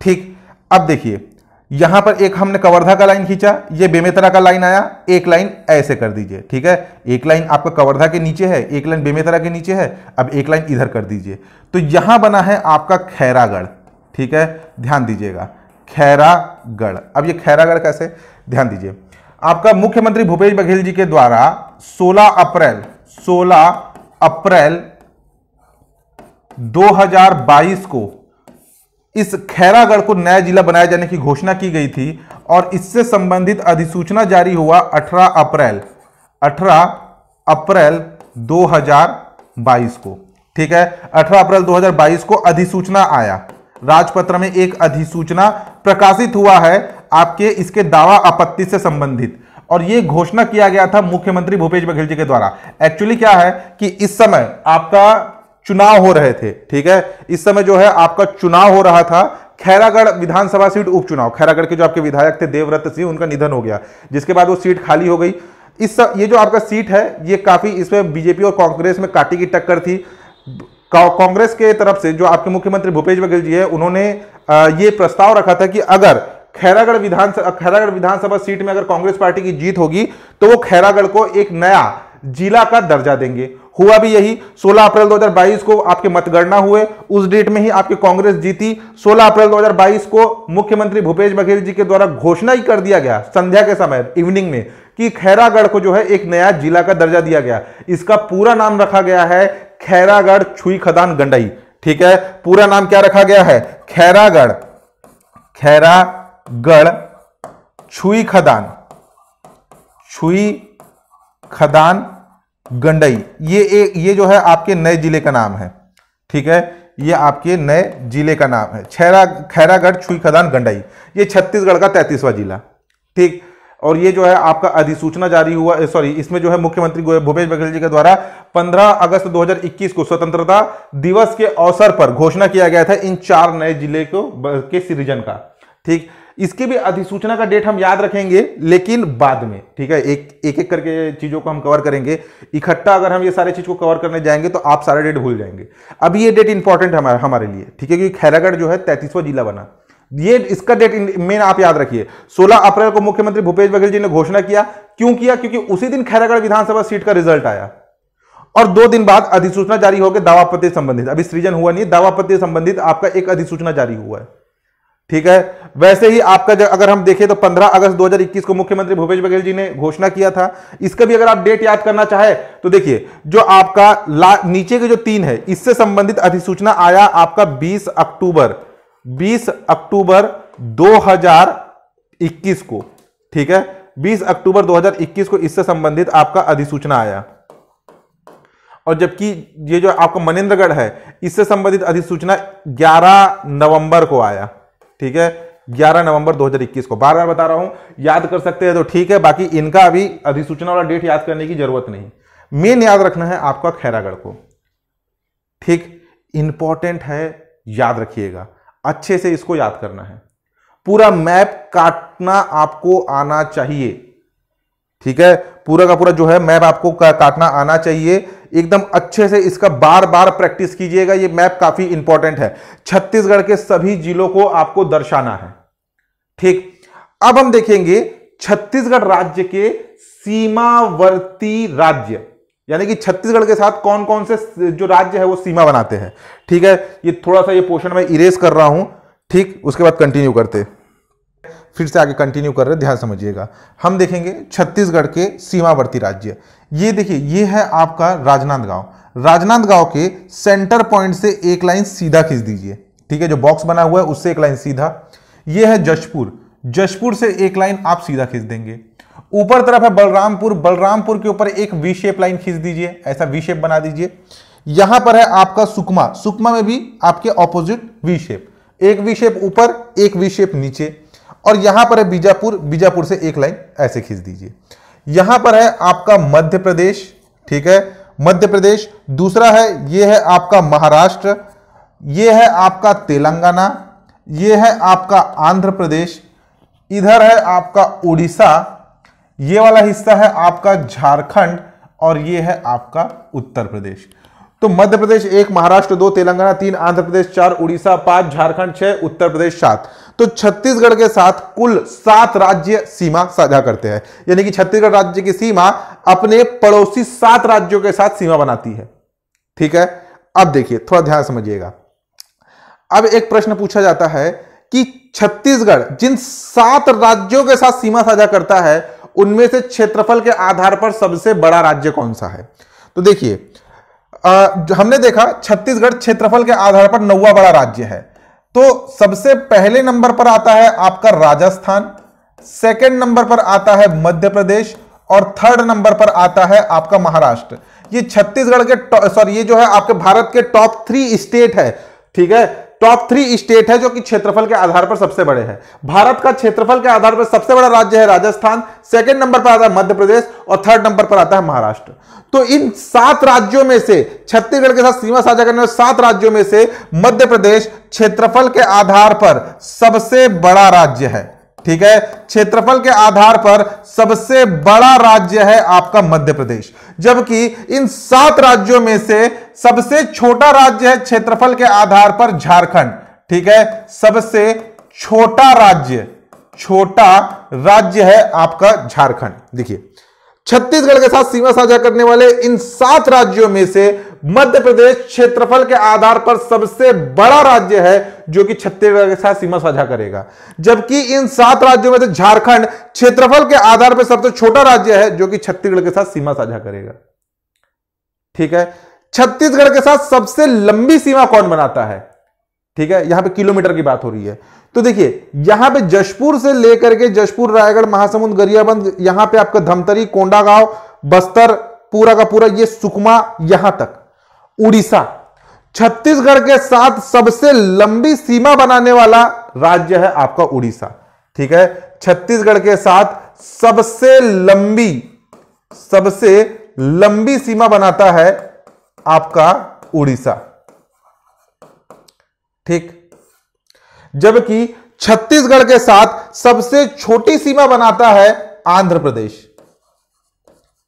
ठीक अब देखिए यहां पर एक हमने कवर्धा का लाइन खींचा ये बेमेतरा का लाइन आया एक लाइन ऐसे कर दीजिए ठीक है एक लाइन आपका कवर्धा के नीचे है एक लाइन बेमेतरा के नीचे है अब एक लाइन इधर कर दीजिए तो यहां बना है आपका खैरागढ़ ठीक है ध्यान दीजिएगा खैरागढ़ अब ये खैरागढ़ कैसे ध्यान दीजिए आपका मुख्यमंत्री भूपेश बघेल जी के द्वारा सोलह अप्रैल सोलह अप्रैल दो को इस खैरागढ़ को नया जिला बनाए जाने की घोषणा की गई थी और इससे संबंधित अधिसूचना जारी हुआ 18 अप्रैल 18 अप्रैल 2022 को ठीक है 18 अप्रैल 2022 को अधिसूचना आया राजपत्र में एक अधिसूचना प्रकाशित हुआ है आपके इसके दावा आपत्ति से संबंधित और यह घोषणा किया गया था मुख्यमंत्री भूपेश बघेल जी के द्वारा एक्चुअली क्या है कि इस समय आपका चुनाव हो रहे थे ठीक है इस समय जो है आपका चुनाव हो रहा था खैरागढ़ विधानसभा सीट उपचुनाव खैरागढ़ के जो आपके विधायक थे देवव्रत सिंह उनका निधन हो गया जिसके बाद वो सीट खाली हो गई इस सब ये जो आपका सीट है ये काफी इसमें बीजेपी और कांग्रेस में काटी की टक्कर थी कांग्रेस के तरफ से जो आपके मुख्यमंत्री भूपेश बघेल जी है उन्होंने ये प्रस्ताव रखा था कि अगर खैरागढ़ विधानसभा खैरागढ़ विधानसभा सीट में अगर कांग्रेस पार्टी की जीत होगी तो वो खैरागढ़ को एक नया जिला का दर्जा देंगे हुआ भी यही 16 अप्रैल 2022 को आपके मतगणना हुए उस डेट में ही आपकी कांग्रेस जीती 16 अप्रैल 2022 को मुख्यमंत्री भूपेश बघेल जी के द्वारा घोषणा ही कर दिया गया संध्या के समय इवनिंग में कि खैरागढ़ को जो है एक नया जिला का दर्जा दिया गया इसका पूरा नाम रखा गया है खैरागढ़ छुई खदान गंडई ठीक है पूरा नाम क्या रखा गया है खैरागढ़ खैरागढ़ छुई खदान छुई खदान गंडई ये एक ये जो है आपके नए जिले का नाम है ठीक है ये आपके नए जिले का नाम है छैरा खैरागढ़ छुई खदान गंडई ये छत्तीसगढ़ का तैंतीसवां जिला ठीक और ये जो है आपका अधिसूचना जारी हुआ सॉरी इसमें जो है मुख्यमंत्री भूपेश बघेल जी के द्वारा 15 अगस्त 2021 को स्वतंत्रता दिवस के अवसर पर घोषणा किया गया था इन चार नए जिले को के सृजन का ठीक इसके भी अधिसूचना का डेट हम याद रखेंगे लेकिन बाद में ठीक है एक एक एक करके चीज़ों को हम कवर करेंगे इकट्ठा अगर हम ये सारे चीज़ को कवर करने जाएंगे तो आप सारा डेट भूल जाएंगे अब ये डेट इंपॉर्टेंट हमारे हमारे लिए ठीक है क्योंकि खैरागढ़ जो है तैतीसवा जिला बना ये इसका डेट मेन आप याद रखिए 16 अप्रैल को मुख्यमंत्री भूपेश बघेल जी ने घोषणा किया क्यों किया क्योंकि उसी दिन खैरागढ़ विधानसभा सीट का रिजल्ट आया और दो दिन बाद अधिसूचना जारी होकर दावापत्ति संबंधित अभी सृजन हुआ नहीं दावापत्ति संबंधित आपका एक अधिसूचना जारी हुआ है ठीक है वैसे ही आपका जब अगर हम देखें तो 15 अगस्त 2021 को मुख्यमंत्री भूपेश बघेल जी ने घोषणा किया था इसका भी अगर आप डेट याद करना चाहे तो देखिए जो आपका ला नीचे के जो तीन है इससे संबंधित अधिसूचना आया आपका 20 अक्टूबर 20 अक्टूबर 2021 को ठीक है 20 अक्टूबर 2021 को इससे संबंधित आपका अधिसूचना आया और जबकि ये जो आपका मनेन्द्रगढ़ है इससे संबंधित अधिसूचना ग्यारह नवंबर को आया ठीक है 11 नवंबर 2021 को बार बार बता रहा हूं याद कर सकते हैं तो ठीक है बाकी इनका अभी अधिसूचना वाला डेट याद करने की जरूरत नहीं मेन याद रखना है आपका खैरागढ़ को ठीक इंपॉर्टेंट है याद रखिएगा अच्छे से इसको याद करना है पूरा मैप काटना आपको आना चाहिए ठीक है पूरा का पूरा जो है मैप आपको काटना आना चाहिए एकदम अच्छे से इसका बार बार प्रैक्टिस कीजिएगा ये मैप काफी इंपॉर्टेंट है छत्तीसगढ़ के सभी जिलों को आपको दर्शाना है ठीक अब हम देखेंगे छत्तीसगढ़ राज्य के सीमावर्ती राज्य यानी कि छत्तीसगढ़ के साथ कौन कौन से जो राज्य है वो सीमा बनाते हैं ठीक है ये थोड़ा सा ये पोर्शन मैं इरेज कर रहा हूं ठीक उसके बाद कंटिन्यू करते हैं फिर से आगे कंटिन्यू कर रहे ध्यान समझिएगा हम देखेंगे छत्तीसगढ़ के सीमावर्ती राज्य ये देखिए ये है आपका राजनांदगांव राजनांदगांव के सेंटर पॉइंट से एक लाइन सीधा खींच दीजिए ठीक है जो बॉक्स बना हुआ है उससे एक लाइन सीधा ये है जशपुर जशपुर से एक लाइन आप सीधा खींच देंगे ऊपर तरफ है बलरामपुर बलरामपुर के ऊपर एक वी शेप लाइन खींच दीजिए ऐसा वी शेप बना दीजिए यहां पर है आपका सुकमा सुकमा में भी आपके ऑपोजिट वी शेप एक वी शेप ऊपर एक वी शेप नीचे और यहां पर है बीजापुर बीजापुर से एक लाइन ऐसे खींच दीजिए यहां पर है आपका मध्य प्रदेश ठीक है मध्य प्रदेश दूसरा है यह है आपका महाराष्ट्र यह है आपका तेलंगाना यह है आपका आंध्र प्रदेश इधर है आपका उड़ीसा ये वाला हिस्सा है आपका झारखंड और ये है आपका उत्तर प्रदेश तो मध्य प्रदेश एक महाराष्ट्र दो तेलंगाना तीन आंध्र प्रदेश चार उड़ीसा पांच झारखंड छह उत्तर प्रदेश सात तो छत्तीसगढ़ के साथ कुल सात राज्य सीमा साझा करते हैं यानी कि छत्तीसगढ़ राज्य की सीमा अपने पड़ोसी सात राज्यों के साथ सीमा बनाती है ठीक है अब देखिए थोड़ा ध्यान समझिएगा अब एक प्रश्न पूछा जाता है कि छत्तीसगढ़ जिन सात राज्यों के साथ सीमा साझा करता है उनमें से क्षेत्रफल के आधार पर सबसे बड़ा राज्य कौन सा है तो देखिए हमने देखा छत्तीसगढ़ क्षेत्रफल के आधार पर नौवा बड़ा राज्य है तो सबसे पहले नंबर पर आता है आपका राजस्थान सेकंड नंबर पर आता है मध्य प्रदेश और थर्ड नंबर पर आता है आपका महाराष्ट्र ये छत्तीसगढ़ के सॉरी ये जो है आपके भारत के टॉप थ्री स्टेट है ठीक है टॉप थ्री स्टेट है जो कि क्षेत्रफल के आधार पर सबसे बड़े हैं भारत का क्षेत्रफल के आधार पर सबसे बड़ा राज्य है राजस्थान सेकंड नंबर पर आता है मध्य प्रदेश और थर्ड नंबर पर आता है महाराष्ट्र तो इन सात राज्यों में से छत्तीसगढ़ के साथ सीमा साझा करने वाले सात राज्यों में से मध्य प्रदेश क्षेत्रफल के आधार पर सबसे बड़ा राज्य है ठीक है क्षेत्रफल के आधार पर सबसे बड़ा राज्य है आपका मध्य प्रदेश जबकि इन सात राज्यों में से सबसे छोटा राज्य है क्षेत्रफल के आधार पर झारखंड ठीक है सबसे छोटा राज्य छोटा राज्य है आपका झारखंड देखिए छत्तीसगढ़ के साथ सीमा साझा करने वाले इन सात राज्यों में से मध्य प्रदेश क्षेत्रफल के आधार पर सबसे बड़ा राज्य है जो कि छत्तीसगढ़ के साथ सीमा साझा करेगा जबकि इन सात राज्यों में से झारखंड क्षेत्रफल के आधार पर सबसे छोटा राज्य है जो कि छत्तीसगढ़ के साथ सीमा साझा करेगा ठीक है छत्तीसगढ़ के साथ सबसे लंबी सीमा कौन बनाता है ठीक है यहां पे किलोमीटर की बात हो रही है तो देखिए यहां पे जशपुर से लेकर के जशपुर रायगढ़ महासमुंद गरियाबंद यहां पे आपका धमतरी कोंडागांव बस्तर पूरा का पूरा ये सुकमा यहां तक उड़ीसा छत्तीसगढ़ के साथ सबसे लंबी सीमा बनाने वाला राज्य है आपका उड़ीसा ठीक है छत्तीसगढ़ के साथ सबसे लंबी सबसे लंबी सीमा बनाता है आपका उड़ीसा ठीक जबकि छत्तीसगढ़ के साथ सबसे छोटी सीमा बनाता है आंध्र प्रदेश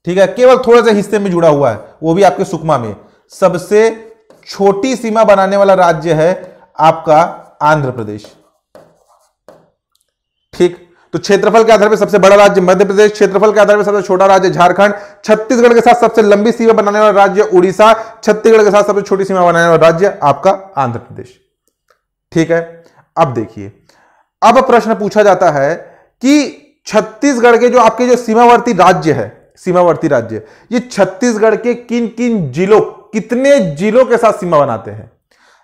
ठीक है केवल थोड़े से हिस्से में जुड़ा हुआ है वो भी आपके सुकमा में सबसे छोटी सीमा बनाने वाला राज्य है आपका आंध्र प्रदेश ठीक तो क्षेत्रफल के आधार पर सबसे बड़ा राज्य मध्य प्रदेश क्षेत्रफल के आधार पर सबसे छोटा राज्य झारखंड छत्तीसगढ़ के साथ सबसे लंबी सीमा बनाने वाला राज्य उड़ीसा छत्तीसगढ़ के साथ सबसे छोटी सीमा बनाने वाला राज्य आपका आंध्र प्रदेश ठीक है अब देखिए अब प्रश्न पूछा जाता है कि छत्तीसगढ़ के जो आपके जो सीमावर्ती राज्य है सीमावर्ती राज्य ये छत्तीसगढ़ के किन किन जिलों कितने जिलों के साथ सीमा बनाते हैं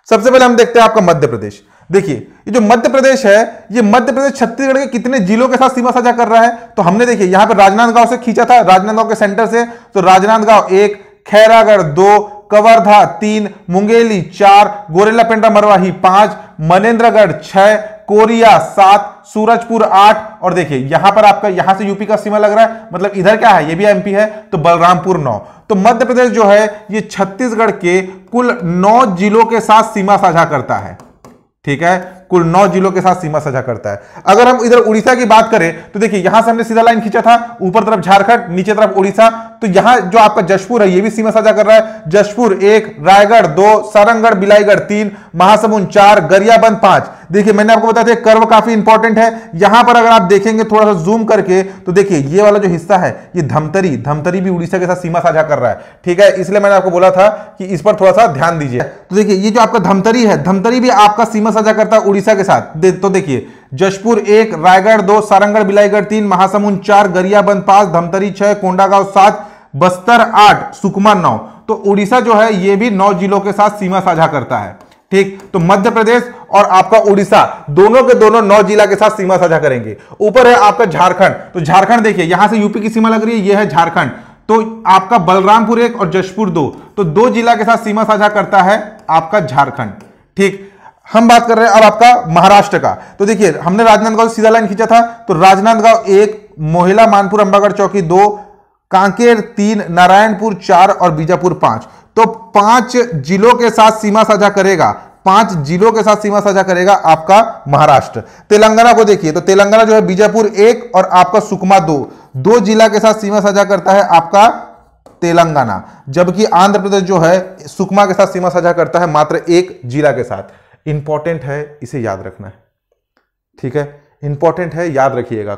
सबसे पहले हम देखते हैं आपका मध्य प्रदेश देखिए ये जो मध्य प्रदेश है ये मध्य प्रदेश छत्तीसगढ़ के कितने जिलों के साथ सीमा साझा कर रहा है तो हमने देखिए यहां पर राजनांदगांव से खींचा था राजनांदगांव के सेंटर से तो राजनांदगांव एक खैरागढ़ दो कवर्धा तीन मुंगेली चार गोरेला पेंड्रा मरवाही पांच मनेन्द्रगढ़ छह कोरिया सात सूरजपुर आठ और देखिए यहां पर आपका यहां से यूपी का सीमा लग रहा है मतलब इधर क्या है ये भी एमपी है तो बलरामपुर नौ तो मध्य प्रदेश जो है ये छत्तीसगढ़ के कुल नौ जिलों के साथ सीमा साझा करता है ठीक है कुल नौ जिलों के साथ सीमा साझा करता है अगर हम इधर उड़ीसा की बात करें तो देखिए यहां से हमने सीधा लाइन खींचा था ऊपर तरफ झारखंड नीचे तरफ उड़ीसा तो यहां जो आपका जशपुर है यह भी सीमा साझा कर रहा है जशपुर एक रायगढ़ दो सारंगढ़ बिलाईगढ़ तीन महासमुंद चार गरियाबंद पांच देखिए मैंने आपको बताया था कर्व काफी इंपॉर्टेंट है यहां पर अगर आप देखेंगे थोड़ा सा जूम करके तो देखिए ये वाला जो हिस्सा है ये धमतरी धमतरी भी उड़ीसा के साथ सीमा साझा कर रहा है ठीक है इसलिए मैंने आपको बोला था कि इस पर थोड़ा सा ध्यान दीजिए तो देखिए ये जो आपका धमतरी है धमतरी भी आपका सीमा साझा करता है उड़ीसा के साथ दे, तो देखिए जशपुर एक रायगढ़ दो सारंगढ़ बिलाईगढ़ तीन महासमुंद चार गरियाबंद पांच धमतरी छह कोंडागांव सात बस्तर आठ सुकमा नौ तो उड़ीसा जो है ये भी नौ जिलों के साथ सीमा साझा करता है ठीक तो मध्य प्रदेश और आपका उड़ीसा दोनों के दोनों नौ जिला के साथ सीमा साझा करेंगे ऊपर है आपका झारखंड तो झारखंड देखिए यहां से यूपी की सीमा लग रही है यह है झारखंड तो आपका बलरामपुर एक और जशपुर दो तो दो जिला के साथ सीमा साझा करता है आपका झारखंड ठीक हम बात कर रहे हैं अब आपका महाराष्ट्र का तो देखिए हमने राजनांदगांव सीधा लाइन खींचा था तो राजनांदगांव एक मोहिला मानपुर अंबागढ़ चौकी दो कांकेर तीन नारायणपुर चार और बीजापुर पांच तो पांच जिलों के साथ सीमा साझा करेगा पांच जिलों के साथ सीमा साझा करेगा आपका महाराष्ट्र तेलंगाना को देखिए तो तेलंगाना जो है बीजापुर एक और आपका सुकमा दो दो जिला के साथ सीमा साझा करता है आपका तेलंगाना जबकि आंध्र प्रदेश जो है सुकमा के साथ सीमा साझा करता है मात्र एक जिला के साथ इम्पॉर्टेंट है इसे याद रखना है ठीक है इम्पॉर्टेंट है याद रखिएगा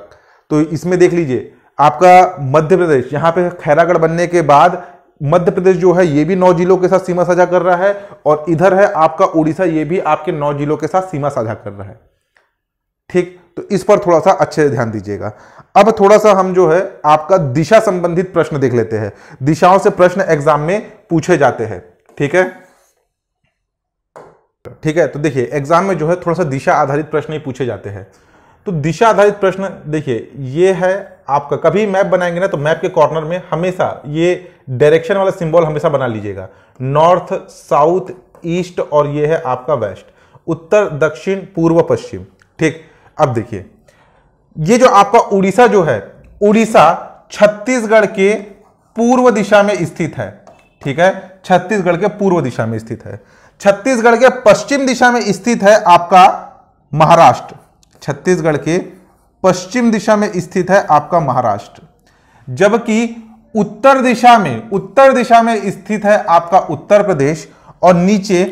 तो इसमें देख लीजिए आपका मध्य प्रदेश यहाँ पे खैरागढ़ बनने के बाद मध्य प्रदेश जो है ये भी नौ जिलों के साथ सीमा साझा कर रहा है और इधर है आपका उड़ीसा ये भी आपके नौ जिलों के साथ सीमा साझा कर रहा है ठीक तो इस पर थोड़ा सा अच्छे से ध्यान दीजिएगा अब थोड़ा सा हम जो है आपका दिशा संबंधित प्रश्न देख लेते हैं दिशाओं से प्रश्न एग्जाम में पूछे जाते हैं ठीक है ठीक है तो देखिए एग्जाम में जो है थोड़ा सा दिशा आधारित प्रश्न ही पूछे जाते हैं तो दिशा आधारित प्रश्न देखिए ये है आपका कभी मैप बनाएंगे ना तो मैप के कॉर्नर में हमेशा ये डायरेक्शन वाला सिंबल हमेशा बना लीजिएगा नॉर्थ साउथ ईस्ट और ये है आपका वेस्ट उत्तर दक्षिण पूर्व पश्चिम ठीक अब देखिए ये जो आपका उड़ीसा जो है उड़ीसा छत्तीसगढ़ के पूर्व दिशा में स्थित है ठीक है छत्तीसगढ़ के पूर्व दिशा में स्थित है छत्तीसगढ़ के पश्चिम दिशा में स्थित है आपका महाराष्ट्र छत्तीसगढ़ के पश्चिम दिशा में स्थित है आपका महाराष्ट्र जबकि उत्तर दिशा में उत्तर दिशा में स्थित है आपका उत्तर प्रदेश और नीचे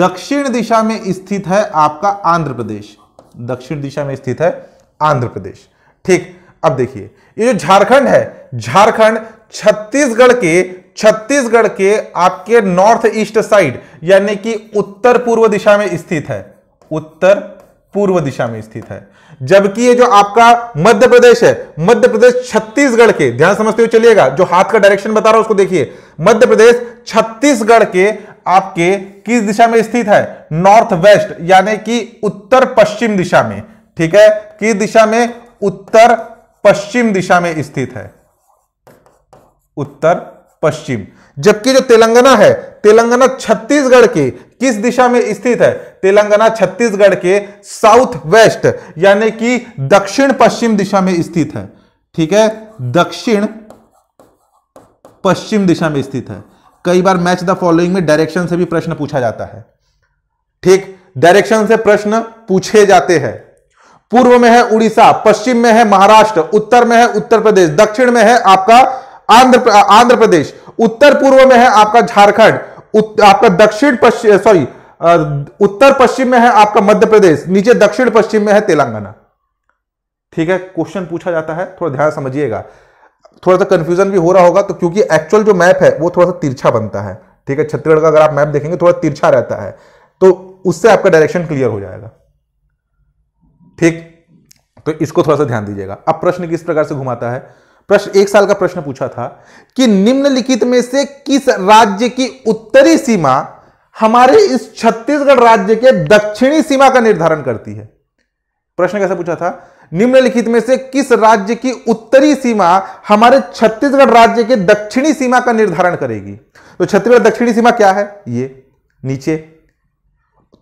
दक्षिण दिशा में स्थित है आपका आंध्र प्रदेश दक्षिण दिशा में स्थित है आंध्र प्रदेश ठीक अब देखिए ये जो झारखंड है झारखंड छत्तीसगढ़ के छत्तीसगढ़ के आपके नॉर्थ ईस्ट साइड यानी कि उत्तर पूर्व दिशा में स्थित है उत्तर पूर्व दिशा में स्थित है जबकि ये जो आपका मध्य प्रदेश है मध्य प्रदेश छत्तीसगढ़ के ध्यान समझते हुए चलिएगा जो हाथ का डायरेक्शन बता रहा हूं उसको देखिए मध्य प्रदेश छत्तीसगढ़ के आपके किस दिशा में स्थित है नॉर्थ वेस्ट यानी कि उत्तर पश्चिम दिशा में ठीक है किस दिशा में उत्तर पश्चिम दिशा में स्थित है उत्तर पश्चिम जबकि जो तेलंगाना है तेलंगाना छत्तीसगढ़ के किस दिशा में स्थित है तेलंगाना छत्तीसगढ़ के साउथ वेस्ट यानी कि दक्षिण पश्चिम दिशा में स्थित है ठीक है दक्षिण पश्चिम दिशा में स्थित है कई बार मैच द फॉलोइंग में डायरेक्शन से भी प्रश्न पूछा जाता है ठीक डायरेक्शन से प्रश्न पूछे जाते हैं पूर्व में है उड़ीसा पश्चिम में है महाराष्ट्र उत्तर में है उत्तर प्रदेश दक्षिण में है आपका आंध्र आंध्र प्रदेश उत्तर पूर्व में है आपका झारखंड आपका दक्षिण पश्चिम सॉरी उत्तर पश्चिम में है आपका मध्य प्रदेश नीचे दक्षिण पश्चिम में है तेलंगाना ठीक है क्वेश्चन पूछा जाता है थोड़ा ध्यान समझिएगा थोड़ा सा कंफ्यूजन भी हो रहा होगा तो क्योंकि एक्चुअल जो मैप है वो थोड़ा सा तिरछा बनता है ठीक है छत्तीसगढ़ का अगर आप मैप देखेंगे थोड़ा तिरछा रहता है तो उससे आपका डायरेक्शन क्लियर हो जाएगा ठीक तो इसको थोड़ा सा ध्यान दीजिएगा अब प्रश्न किस प्रकार से घुमाता है प्रश्न एक साल का प्रश्न पूछा था कि निम्नलिखित में से किस राज्य की उत्तरी सीमा हमारे इस छत्तीसगढ़ राज्य के दक्षिणी सीमा का निर्धारण करती है प्रश्न कैसा पूछा था निम्नलिखित में से किस राज्य की उत्तरी सीमा हमारे छत्तीसगढ़ राज्य के दक्षिणी सीमा का निर्धारण करेगी तो छत्तीसगढ़ दक्षिणी सीमा क्या है ये नीचे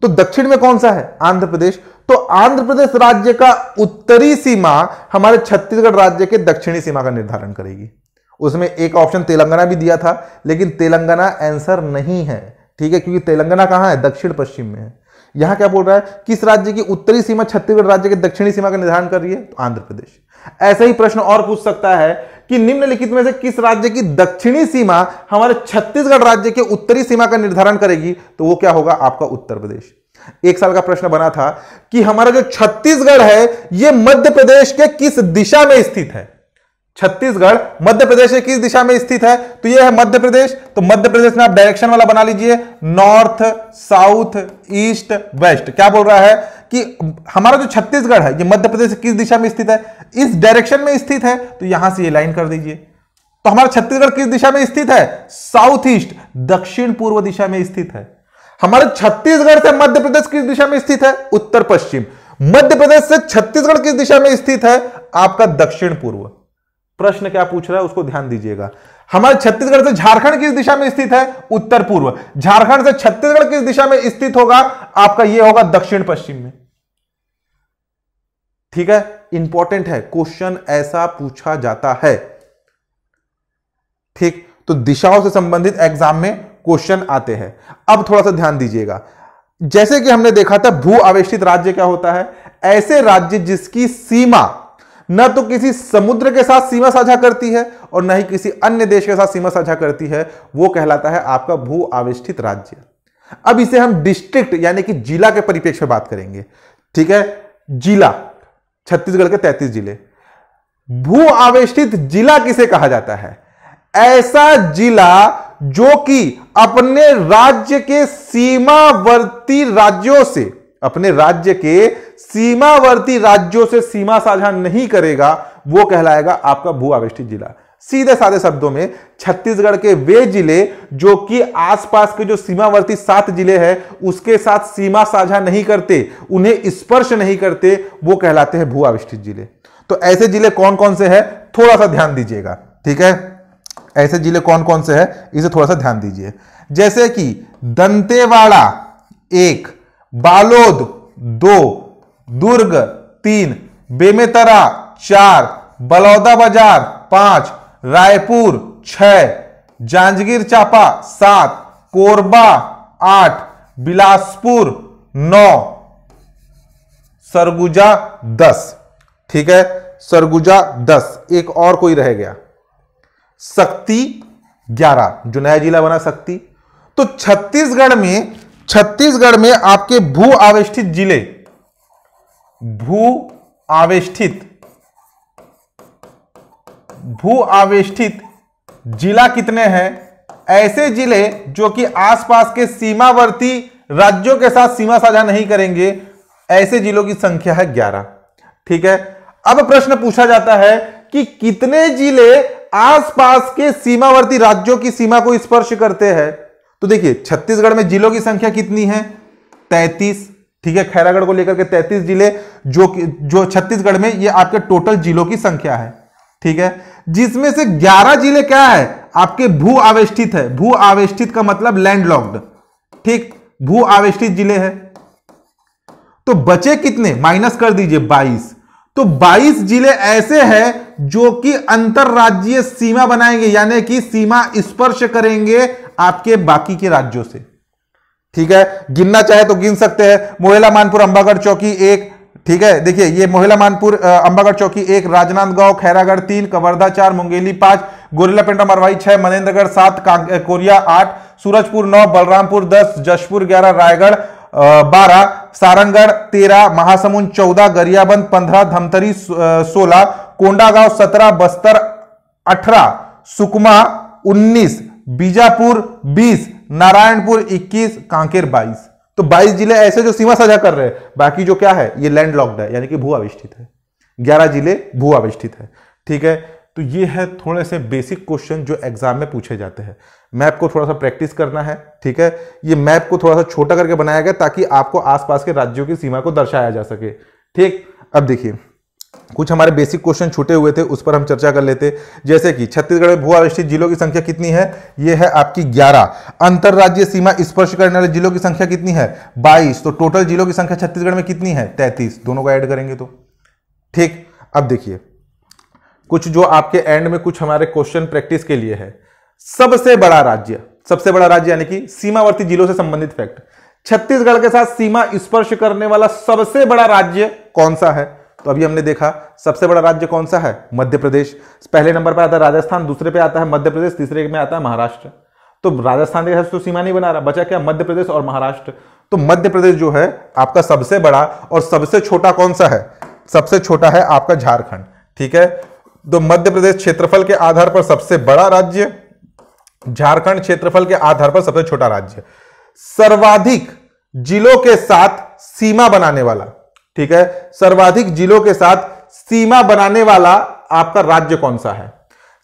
तो दक्षिण में कौन सा है आंध्र प्रदेश तो आंध्र प्रदेश राज्य का उत्तरी सीमा हमारे छत्तीसगढ़ राज्य के दक्षिणी सीमा का निर्धारण करेगी उसमें एक ऑप्शन तेलंगाना भी दिया था लेकिन तेलंगाना आंसर नहीं है ठीक है क्योंकि तेलंगाना कहां है दक्षिण पश्चिम में है यहां क्या बोल रहा है किस राज्य की उत्तरी सीमा छत्तीसगढ़ राज्य के दक्षिणी सीमा का निर्धारण कर रही है तो आंध्र प्रदेश ऐसा ही प्रश्न और पूछ सकता है कि निम्नलिखित में से किस राज्य की दक्षिणी सीमा हमारे छत्तीसगढ़ राज्य के उत्तरी सीमा का निर्धारण करेगी तो वो क्या होगा आपका उत्तर प्रदेश एक साल का प्रश्न बना था कि हमारा जो छत्तीसगढ़ है यह मध्य प्रदेश के किस दिशा में स्थित है छत्तीसगढ़ मध्य प्रदेश किस दिशा में स्थित है तो यह है मध्य प्रदेश तो मध्य प्रदेश में आप डायरेक्शन वाला बना लीजिए नॉर्थ साउथ ईस्ट वेस्ट क्या बोल रहा है कि हमारा जो छत्तीसगढ़ है ये मध्य प्रदेश किस दिशा में स्थित है इस डायरेक्शन में स्थित है तो यहां से ये लाइन कर दीजिए तो हमारा छत्तीसगढ़ किस दिशा में स्थित है साउथ ईस्ट दक्षिण पूर्व दिशा में स्थित है हमारे छत्तीसगढ़ से मध्य प्रदेश किस दिशा में स्थित है उत्तर पश्चिम मध्य प्रदेश से छत्तीसगढ़ किस दिशा में स्थित है आपका दक्षिण पूर्व प्रश्न क्या पूछ रहा है उसको ध्यान दीजिएगा हमारे छत्तीसगढ़ से झारखंड किस दिशा में स्थित है उत्तर पूर्व झारखंड से छत्तीसगढ़ किस दिशा में स्थित होगा आपका यह होगा दक्षिण पश्चिम में ठीक है इंपॉर्टेंट है क्वेश्चन ऐसा पूछा जाता है ठीक तो दिशाओं से संबंधित एग्जाम में क्वेश्चन आते हैं अब थोड़ा सा ध्यान दीजिएगा जैसे कि हमने देखा था भू आवेश राज्य क्या होता है ऐसे राज्य जिसकी सीमा न तो किसी समुद्र के साथ सीमा साझा करती है और न ही किसी अन्य देश के साथ सीमा साझा करती है वो कहलाता है आपका भू आविष्ठित राज्य अब इसे हम डिस्ट्रिक्ट यानी कि जिला के परिप्रेक्ष्य में बात करेंगे ठीक है जिला छत्तीसगढ़ के तैतीस जिले भू आवेष्टित जिला किसे कहा जाता है ऐसा जिला जो कि अपने राज्य के सीमावर्ती राज्यों से अपने राज्य के सीमावर्ती राज्यों से सीमा साझा नहीं करेगा वो कहलाएगा आपका भू आवेष्टित जिला सीधे साधे शब्दों में छत्तीसगढ़ के वे जिले जो कि आसपास के जो सीमावर्ती सात जिले हैं उसके साथ सीमा साझा नहीं करते उन्हें स्पर्श नहीं करते वो कहलाते हैं भू आविष्टित जिले तो ऐसे जिले कौन कौन से हैं थोड़ा सा ध्यान दीजिएगा ठीक है ऐसे जिले कौन कौन से हैं इसे थोड़ा सा ध्यान दीजिए जैसे कि दंतेवाड़ा एक बालोद दो दुर्ग तीन बेमेतरा चार बलौदा बाजार पांच रायपुर छ जांजगीर चापा सात कोरबा आठ बिलासपुर नौ सरगुजा दस ठीक है सरगुजा दस एक और कोई रह गया शक्ति ग्यारह जो नया जिला बना शक्ति तो छत्तीसगढ़ में छत्तीसगढ़ में आपके भू आवेष्टित जिले भू आवेष्टित भू आवेष्टित जिला कितने हैं ऐसे जिले जो कि आसपास के सीमावर्ती राज्यों के साथ सीमा साझा नहीं करेंगे ऐसे जिलों की संख्या है ग्यारह ठीक है अब प्रश्न पूछा जाता है कि कितने जिले आसपास के सीमावर्ती राज्यों की सीमा को स्पर्श करते हैं तो देखिए छत्तीसगढ़ में जिलों की संख्या कितनी है तैतीस ठीक है खैरागढ़ को लेकर के तैतीस जिले जो जो छत्तीसगढ़ में ये आपके टोटल जिलों की संख्या है ठीक है जिसमें से 11 जिले क्या है आपके भू आवेष्टित है भू आवेष्टित का मतलब लैंडलॉक्ड ठीक भू आवेष्टित जिले है तो बचे कितने माइनस कर दीजिए बाईस तो 22 जिले ऐसे हैं जो कि अंतरराज्यीय सीमा बनाएंगे यानी कि सीमा स्पर्श करेंगे आपके बाकी के राज्यों से ठीक है गिनना चाहे तो गिन सकते हैं मोहिला मानपुर अंबागढ़ चौकी एक ठीक है देखिए ये मोहिला मानपुर अंबागढ़ चौकी एक राजनांदगांव खैरागढ़ तीन कवर्धा चार मुंगेली पांच पेंडा मरवाई छह मनेन्द्रगढ़ सात कोरिया आठ सूरजपुर नौ बलरामपुर दस जशपुर ग्यारह रायगढ़ बारह सारंगढ़ तेरह महासमुंद चौदह गरियाबंद पंद्रह धमतरी सोलह कोंडागांव सत्रह बस्तर अठारह सुकमा उन्नीस बीजापुर 20 नारायणपुर 21 कांकेर 22 तो 22 जिले ऐसे जो सीमा साझा कर रहे हैं बाकी जो क्या है ये लैंडलॉक्ड है यानी कि भू आविष्ठित है 11 जिले भू आविष्ठित है ठीक है तो ये है थोड़े से बेसिक क्वेश्चन जो एग्जाम में पूछे जाते हैं मैप को थोड़ा सा प्रैक्टिस करना है ठीक है ये मैप को थोड़ा सा छोटा करके बनाया गया ताकि आपको आसपास के राज्यों की सीमा को दर्शाया जा सके ठीक अब देखिए कुछ हमारे बेसिक क्वेश्चन छूटे हुए थे उस पर हम चर्चा कर लेते जैसे कि छत्तीसगढ़ में भू आरक्षित जिलों की संख्या कितनी है ये है आपकी 11 अंतर्राज्यीय सीमा स्पर्श करने वाले जिलों की संख्या कितनी है 22 तो टोटल जिलों की संख्या छत्तीसगढ़ में कितनी है 33 दोनों को ऐड करेंगे तो ठीक अब देखिए कुछ जो आपके एंड में कुछ हमारे क्वेश्चन प्रैक्टिस के लिए है सबसे बड़ा राज्य सबसे बड़ा राज्य यानी कि सीमावर्ती जिलों से संबंधित फैक्ट छत्तीसगढ़ के साथ सीमा स्पर्श करने वाला सबसे बड़ा राज्य कौन सा है तो अभी हमने देखा सबसे बड़ा राज्य कौन सा है मध्य प्रदेश पहले नंबर पर आता है राजस्थान दूसरे पे आता है मध्य प्रदेश तीसरे में आता है महाराष्ट्र तो राजस्थान के तो सीमा नहीं बना रहा बचा क्या मध्य प्रदेश और महाराष्ट्र तो मध्य प्रदेश जो है आपका सबसे बड़ा और सबसे छोटा कौन सा है सबसे छोटा है आपका झारखंड ठीक है तो मध्य प्रदेश क्षेत्रफल के आधार पर सबसे बड़ा राज्य झारखंड क्षेत्रफल के आधार पर सबसे छोटा राज्य सर्वाधिक जिलों के साथ सीमा बनाने वाला ठीक है सर्वाधिक जिलों के साथ सीमा बनाने वाला आपका राज्य कौन सा है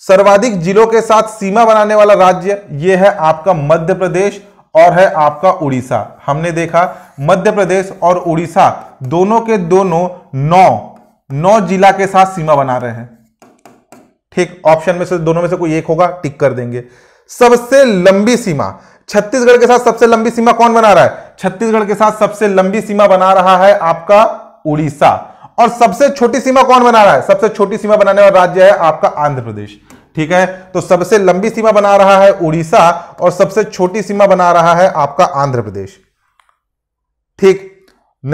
सर्वाधिक जिलों के साथ सीमा बनाने वाला राज्य यह है आपका मध्य प्रदेश और है आपका उड़ीसा हमने देखा मध्य प्रदेश और उड़ीसा दोनों के दोनों नौ नौ जिला के साथ सीमा बना रहे हैं ठीक ऑप्शन में से दोनों में से कोई एक होगा टिक कर देंगे सबसे लंबी सीमा छत्तीसगढ़ के साथ सबसे लंबी सीमा कौन बना रहा है छत्तीसगढ़ के साथ सबसे लंबी सीमा बना रहा है आपका उड़ीसा और सबसे छोटी सीमा कौन बना रहा है सबसे छोटी सीमा बनाने वाला राज्य है आपका आंध्र प्रदेश ठीक है तो सबसे लंबी सीमा बना रहा है उड़ीसा और सबसे छोटी सीमा बना रहा है आपका आंध्र प्रदेश ठीक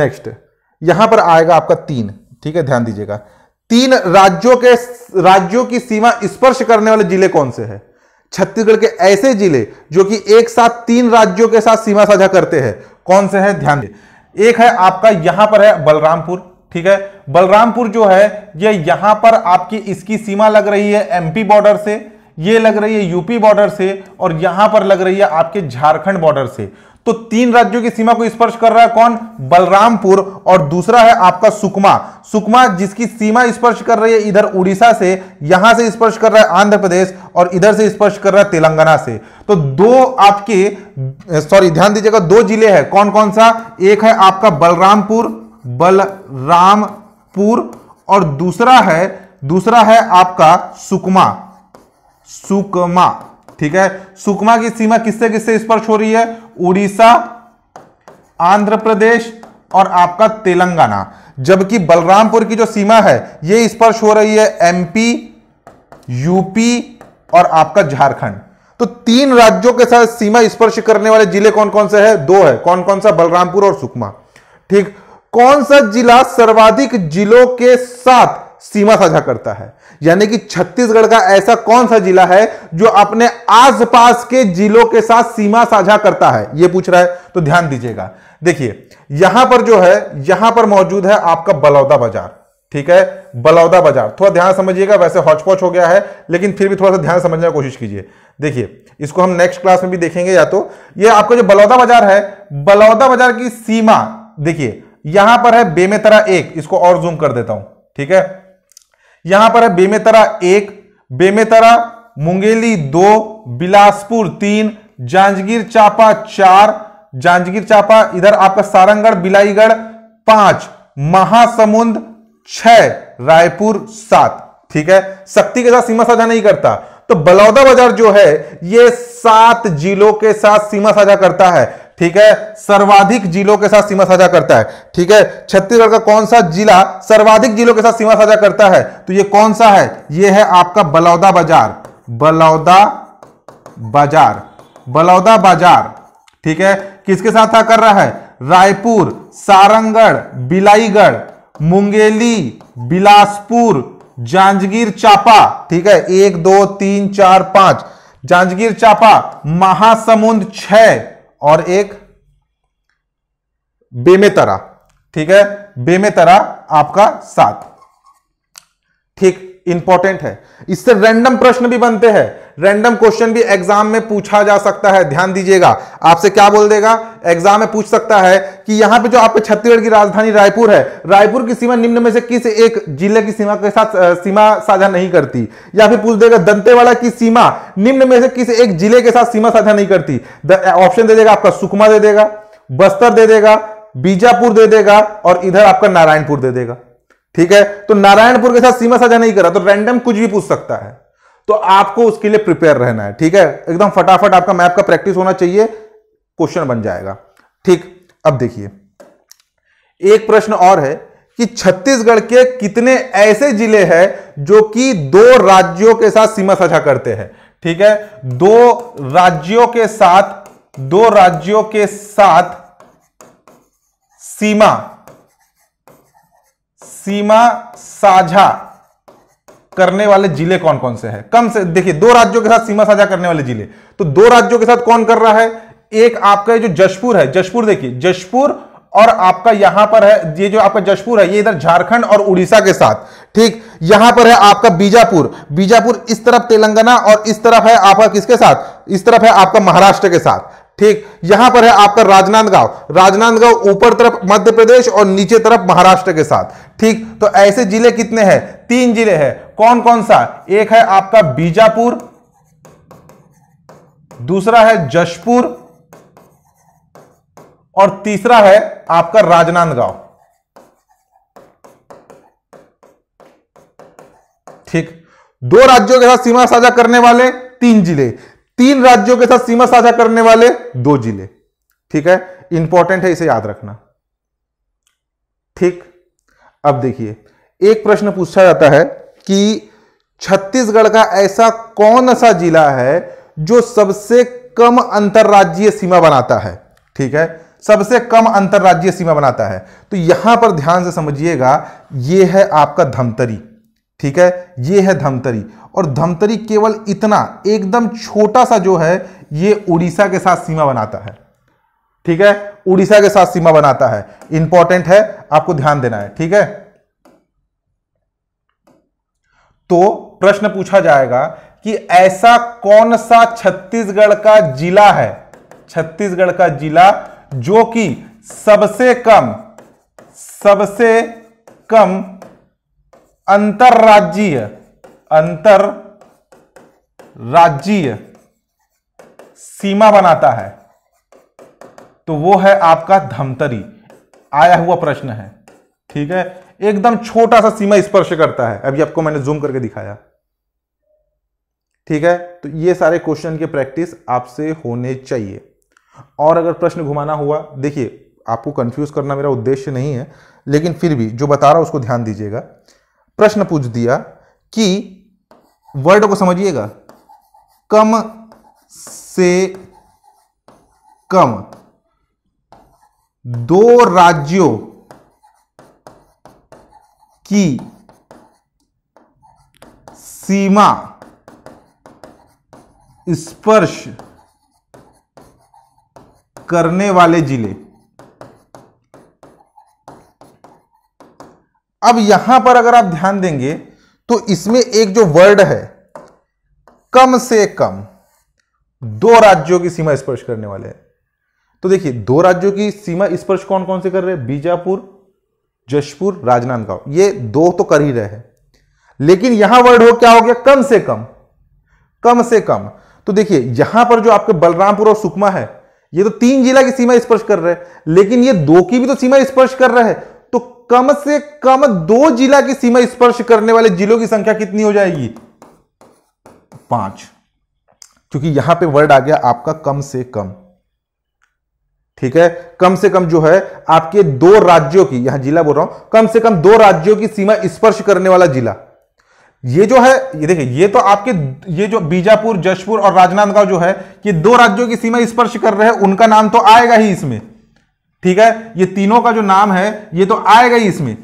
नेक्स्ट यहां पर आएगा आपका तीन ठीक है ध्यान दीजिएगा तीन राज्यों के राज्यों की सीमा स्पर्श करने वाले जिले कौन से हैं छत्तीसगढ़ के ऐसे जिले जो कि एक साथ तीन राज्यों के साथ सीमा साझा करते हैं कौन से हैं ध्यान दें एक है आपका यहां पर है बलरामपुर ठीक है बलरामपुर जो है ये यह यहां पर आपकी इसकी सीमा लग रही है एमपी बॉर्डर से ये लग रही है यूपी बॉर्डर से और यहां पर लग रही है आपके झारखंड बॉर्डर से तो तीन राज्यों की सीमा को स्पर्श कर रहा है कौन बलरामपुर और दूसरा है आपका सुकमा सुकमा जिसकी सीमा स्पर्श कर रही है इधर उड़ीसा से यहां से स्पर्श कर रहा है आंध्र प्रदेश और इधर से स्पर्श कर रहा है तेलंगाना से तो दो आपके सॉरी ध्यान दीजिएगा दो जिले हैं कौन कौन सा एक है आपका बलरामपुर बलरामपुर और दूसरा है दूसरा है आपका सुकमा सुकमा ठीक है सुकमा की सीमा किससे किससे स्पर्श हो रही है उड़ीसा आंध्र प्रदेश और आपका तेलंगाना जबकि बलरामपुर की जो सीमा है ये स्पर्श हो रही है एमपी यूपी और आपका झारखंड तो तीन राज्यों के साथ सीमा स्पर्श करने वाले जिले कौन कौन से हैं दो है कौन कौन सा बलरामपुर और सुकमा ठीक कौन सा जिला सर्वाधिक जिलों के साथ सीमा साझा करता है यानी कि छत्तीसगढ़ का ऐसा कौन सा जिला है जो अपने आसपास के जिलों के साथ सीमा साझा करता है यह पूछ रहा है तो ध्यान दीजिएगा देखिए यहां पर जो है यहां पर मौजूद है आपका बलौदा बाजार ठीक है बलौदा बाजार थोड़ा ध्यान समझिएगा वैसे हॉचपॉच हो गया है लेकिन फिर भी थोड़ा सा ध्यान समझने की कोशिश कीजिए देखिए इसको हम नेक्स्ट क्लास में भी देखेंगे या तो ये आपका जो बलौदा बाजार है बलौदा बाजार की सीमा देखिए यहां पर है बेमेतरा एक इसको और जूम कर देता हूं ठीक है यहां पर है बेमेतरा एक बेमेतरा मुंगेली दो बिलासपुर तीन जांजगीर चापा चार जांजगीर चापा इधर आपका सारंगढ़ बिलाईगढ़ पांच महासमुंद छह रायपुर सात ठीक है शक्ति के साथ सीमा साझा नहीं करता तो बलौदा बाजार जो है ये सात जिलों के साथ सीमा साझा करता है ठीक है सर्वाधिक जिलों के साथ सीमा साझा करता है ठीक है छत्तीसगढ़ का कौन सा जिला सर्वाधिक जिलों के साथ सीमा साझा करता है तो ये कौन सा है ये है आपका बलौदा बाजार बलौदा बाजार बलौदा बाजार ठीक है किसके साथ था कर रहा है रायपुर सारंगढ़ बिलाईगढ़ मुंगेली बिलासपुर जांजगीर चापा ठीक है एक दो तीन चार पांच जांजगीर चापा महासमुंद छह और एक बेमेतरा ठीक है बेमेतरा आपका सात ठीक इंपॉर्टेंट है इससे रैंडम प्रश्न भी बनते हैं रैंडम क्वेश्चन भी एग्जाम में पूछा जा सकता है ध्यान दीजिएगा आपसे क्या बोल देगा एग्जाम में पूछ सकता है कि यहां पे जो आपके छत्तीसगढ़ की राजधानी रायपुर है रायपुर की सीमा निम्न में से किस एक जिले की सीमा के साथ सीमा साझा नहीं करती या फिर पूछ देगा दंतेवाड़ा की सीमा निम्न में से किस एक जिले के साथ सीमा साझा नहीं करती ऑप्शन दे देगा आपका सुकमा दे देगा बस्तर दे देगा बीजापुर दे देगा और इधर आपका नारायणपुर दे देगा ठीक है तो नारायणपुर के साथ सीमा साझा नहीं करा तो रैंडम कुछ भी पूछ सकता है तो आपको उसके लिए प्रिपेयर रहना है ठीक है एकदम फटाफट आपका मैप का प्रैक्टिस होना चाहिए क्वेश्चन बन जाएगा ठीक अब देखिए एक प्रश्न और है कि छत्तीसगढ़ के कितने ऐसे जिले हैं जो कि दो राज्यों के साथ सीमा साझा करते हैं ठीक है दो राज्यों के साथ दो राज्यों के साथ सीमा सीमा साझा करने वाले जिले कौन कौन से हैं कम से देखिए दो राज्यों के साथ सीमा साझा करने वाले जिले तो दो राज्यों के साथ कौन कर रहा है एक आपका जो जशपुर है जशपुर देखिए जशपुर और आपका यहां पर है ये जो आपका जशपुर है ये इधर झारखंड और उड़ीसा के साथ ठीक यहां पर है आपका बीजापुर बीजापुर इस तरफ तेलंगाना और इस तरफ है आपका किसके साथ इस तरफ है आपका महाराष्ट्र के साथ ठीक यहां पर है आपका राजनांदगांव राजनांदगांव ऊपर तरफ मध्य प्रदेश और नीचे तरफ महाराष्ट्र के साथ ठीक तो ऐसे जिले कितने हैं तीन जिले हैं कौन कौन सा एक है आपका बीजापुर दूसरा है जशपुर और तीसरा है आपका राजनांदगांव ठीक दो राज्यों के साथ सीमा साझा करने वाले तीन जिले तीन राज्यों के साथ सीमा साझा करने वाले दो जिले ठीक है इंपॉर्टेंट है इसे याद रखना ठीक अब देखिए एक प्रश्न पूछा जाता है कि छत्तीसगढ़ का ऐसा कौन सा जिला है जो सबसे कम अंतर्राज्यीय सीमा बनाता है ठीक है सबसे कम अंतर्राज्यीय सीमा बनाता है तो यहां पर ध्यान से समझिएगा यह है आपका धमतरी ठीक है ये है धमतरी और धमतरी केवल इतना एकदम छोटा सा जो है ये उड़ीसा के साथ सीमा बनाता है ठीक है उड़ीसा के साथ सीमा बनाता है इंपॉर्टेंट है आपको ध्यान देना है ठीक है तो प्रश्न पूछा जाएगा कि ऐसा कौन सा छत्तीसगढ़ का जिला है छत्तीसगढ़ का जिला जो कि सबसे कम सबसे कम अंतरराज्यीय अंतर राज्यीय सीमा बनाता है तो वो है आपका धमतरी आया हुआ प्रश्न है ठीक है एकदम छोटा सा सीमा स्पर्श करता है अभी आपको मैंने जूम करके दिखाया ठीक है तो ये सारे क्वेश्चन के प्रैक्टिस आपसे होने चाहिए और अगर प्रश्न घुमाना हुआ देखिए आपको कंफ्यूज करना मेरा उद्देश्य नहीं है लेकिन फिर भी जो बता रहा उसको ध्यान दीजिएगा प्रश्न पूछ दिया कि वर्ड को समझिएगा कम से कम दो राज्यों की सीमा स्पर्श करने वाले जिले अब यहां पर अगर आप ध्यान देंगे तो इसमें एक जो वर्ड है कम से कम दो राज्यों की सीमा स्पर्श करने वाले हैं तो देखिए दो राज्यों की सीमा स्पर्श कौन कौन से कर रहे हैं बीजापुर जशपुर राजनांदगांव ये दो तो कर ही रहे हैं लेकिन यहां वर्ड हो क्या हो गया कम से कम कम से कम तो देखिए यहां पर जो आपके बलरामपुर और सुकमा है ये तो तीन जिला की सीमा स्पर्श कर रहे हैं लेकिन ये दो की भी तो सीमा स्पर्श कर रहे हैं तो कम से कम दो जिला की सीमा स्पर्श करने वाले जिलों की संख्या कितनी हो जाएगी पांच क्योंकि यहां पे वर्ड आ गया आपका कम से कम ठीक है कम से कम जो है आपके दो राज्यों की यहां जिला बोल रहा हूं कम से कम दो राज्यों की सीमा स्पर्श करने वाला जिला ये जो है ये देखिए ये तो आपके ये जो बीजापुर जशपुर और राजनांदगांव जो है ये दो राज्यों की सीमा स्पर्श कर रहे हैं उनका नाम तो आएगा ही इसमें ठीक है ये तीनों का जो नाम है ये तो आएगा ही इसमें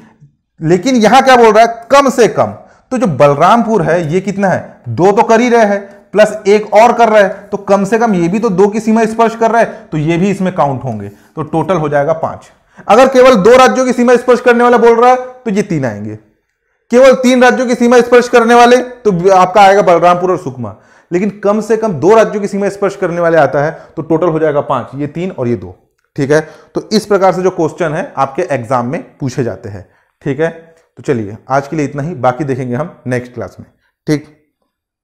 लेकिन यहां क्या बोल रहा है कम से कम तो जो बलरामपुर है ये कितना है दो तो कर ही रहे हैं प्लस एक और कर रहा है तो कम से कम ये भी तो दो की सीमा स्पर्श कर रहा है तो ये भी इसमें काउंट होंगे तो टोटल हो जाएगा पांच अगर केवल दो राज्यों की सीमा स्पर्श करने वाला बोल रहा है तो ये तीन आएंगे केवल तीन राज्यों की सीमा स्पर्श करने वाले तो आपका आएगा बलरामपुर और सुकमा लेकिन कम से कम दो राज्यों की सीमा स्पर्श करने वाले आता है तो टोटल हो जाएगा पांच ये तीन और ये दो ठीक है तो इस प्रकार से जो क्वेश्चन है आपके एग्जाम में पूछे जाते हैं ठीक है तो चलिए आज के लिए इतना ही बाकी देखेंगे हम नेक्स्ट क्लास में ठीक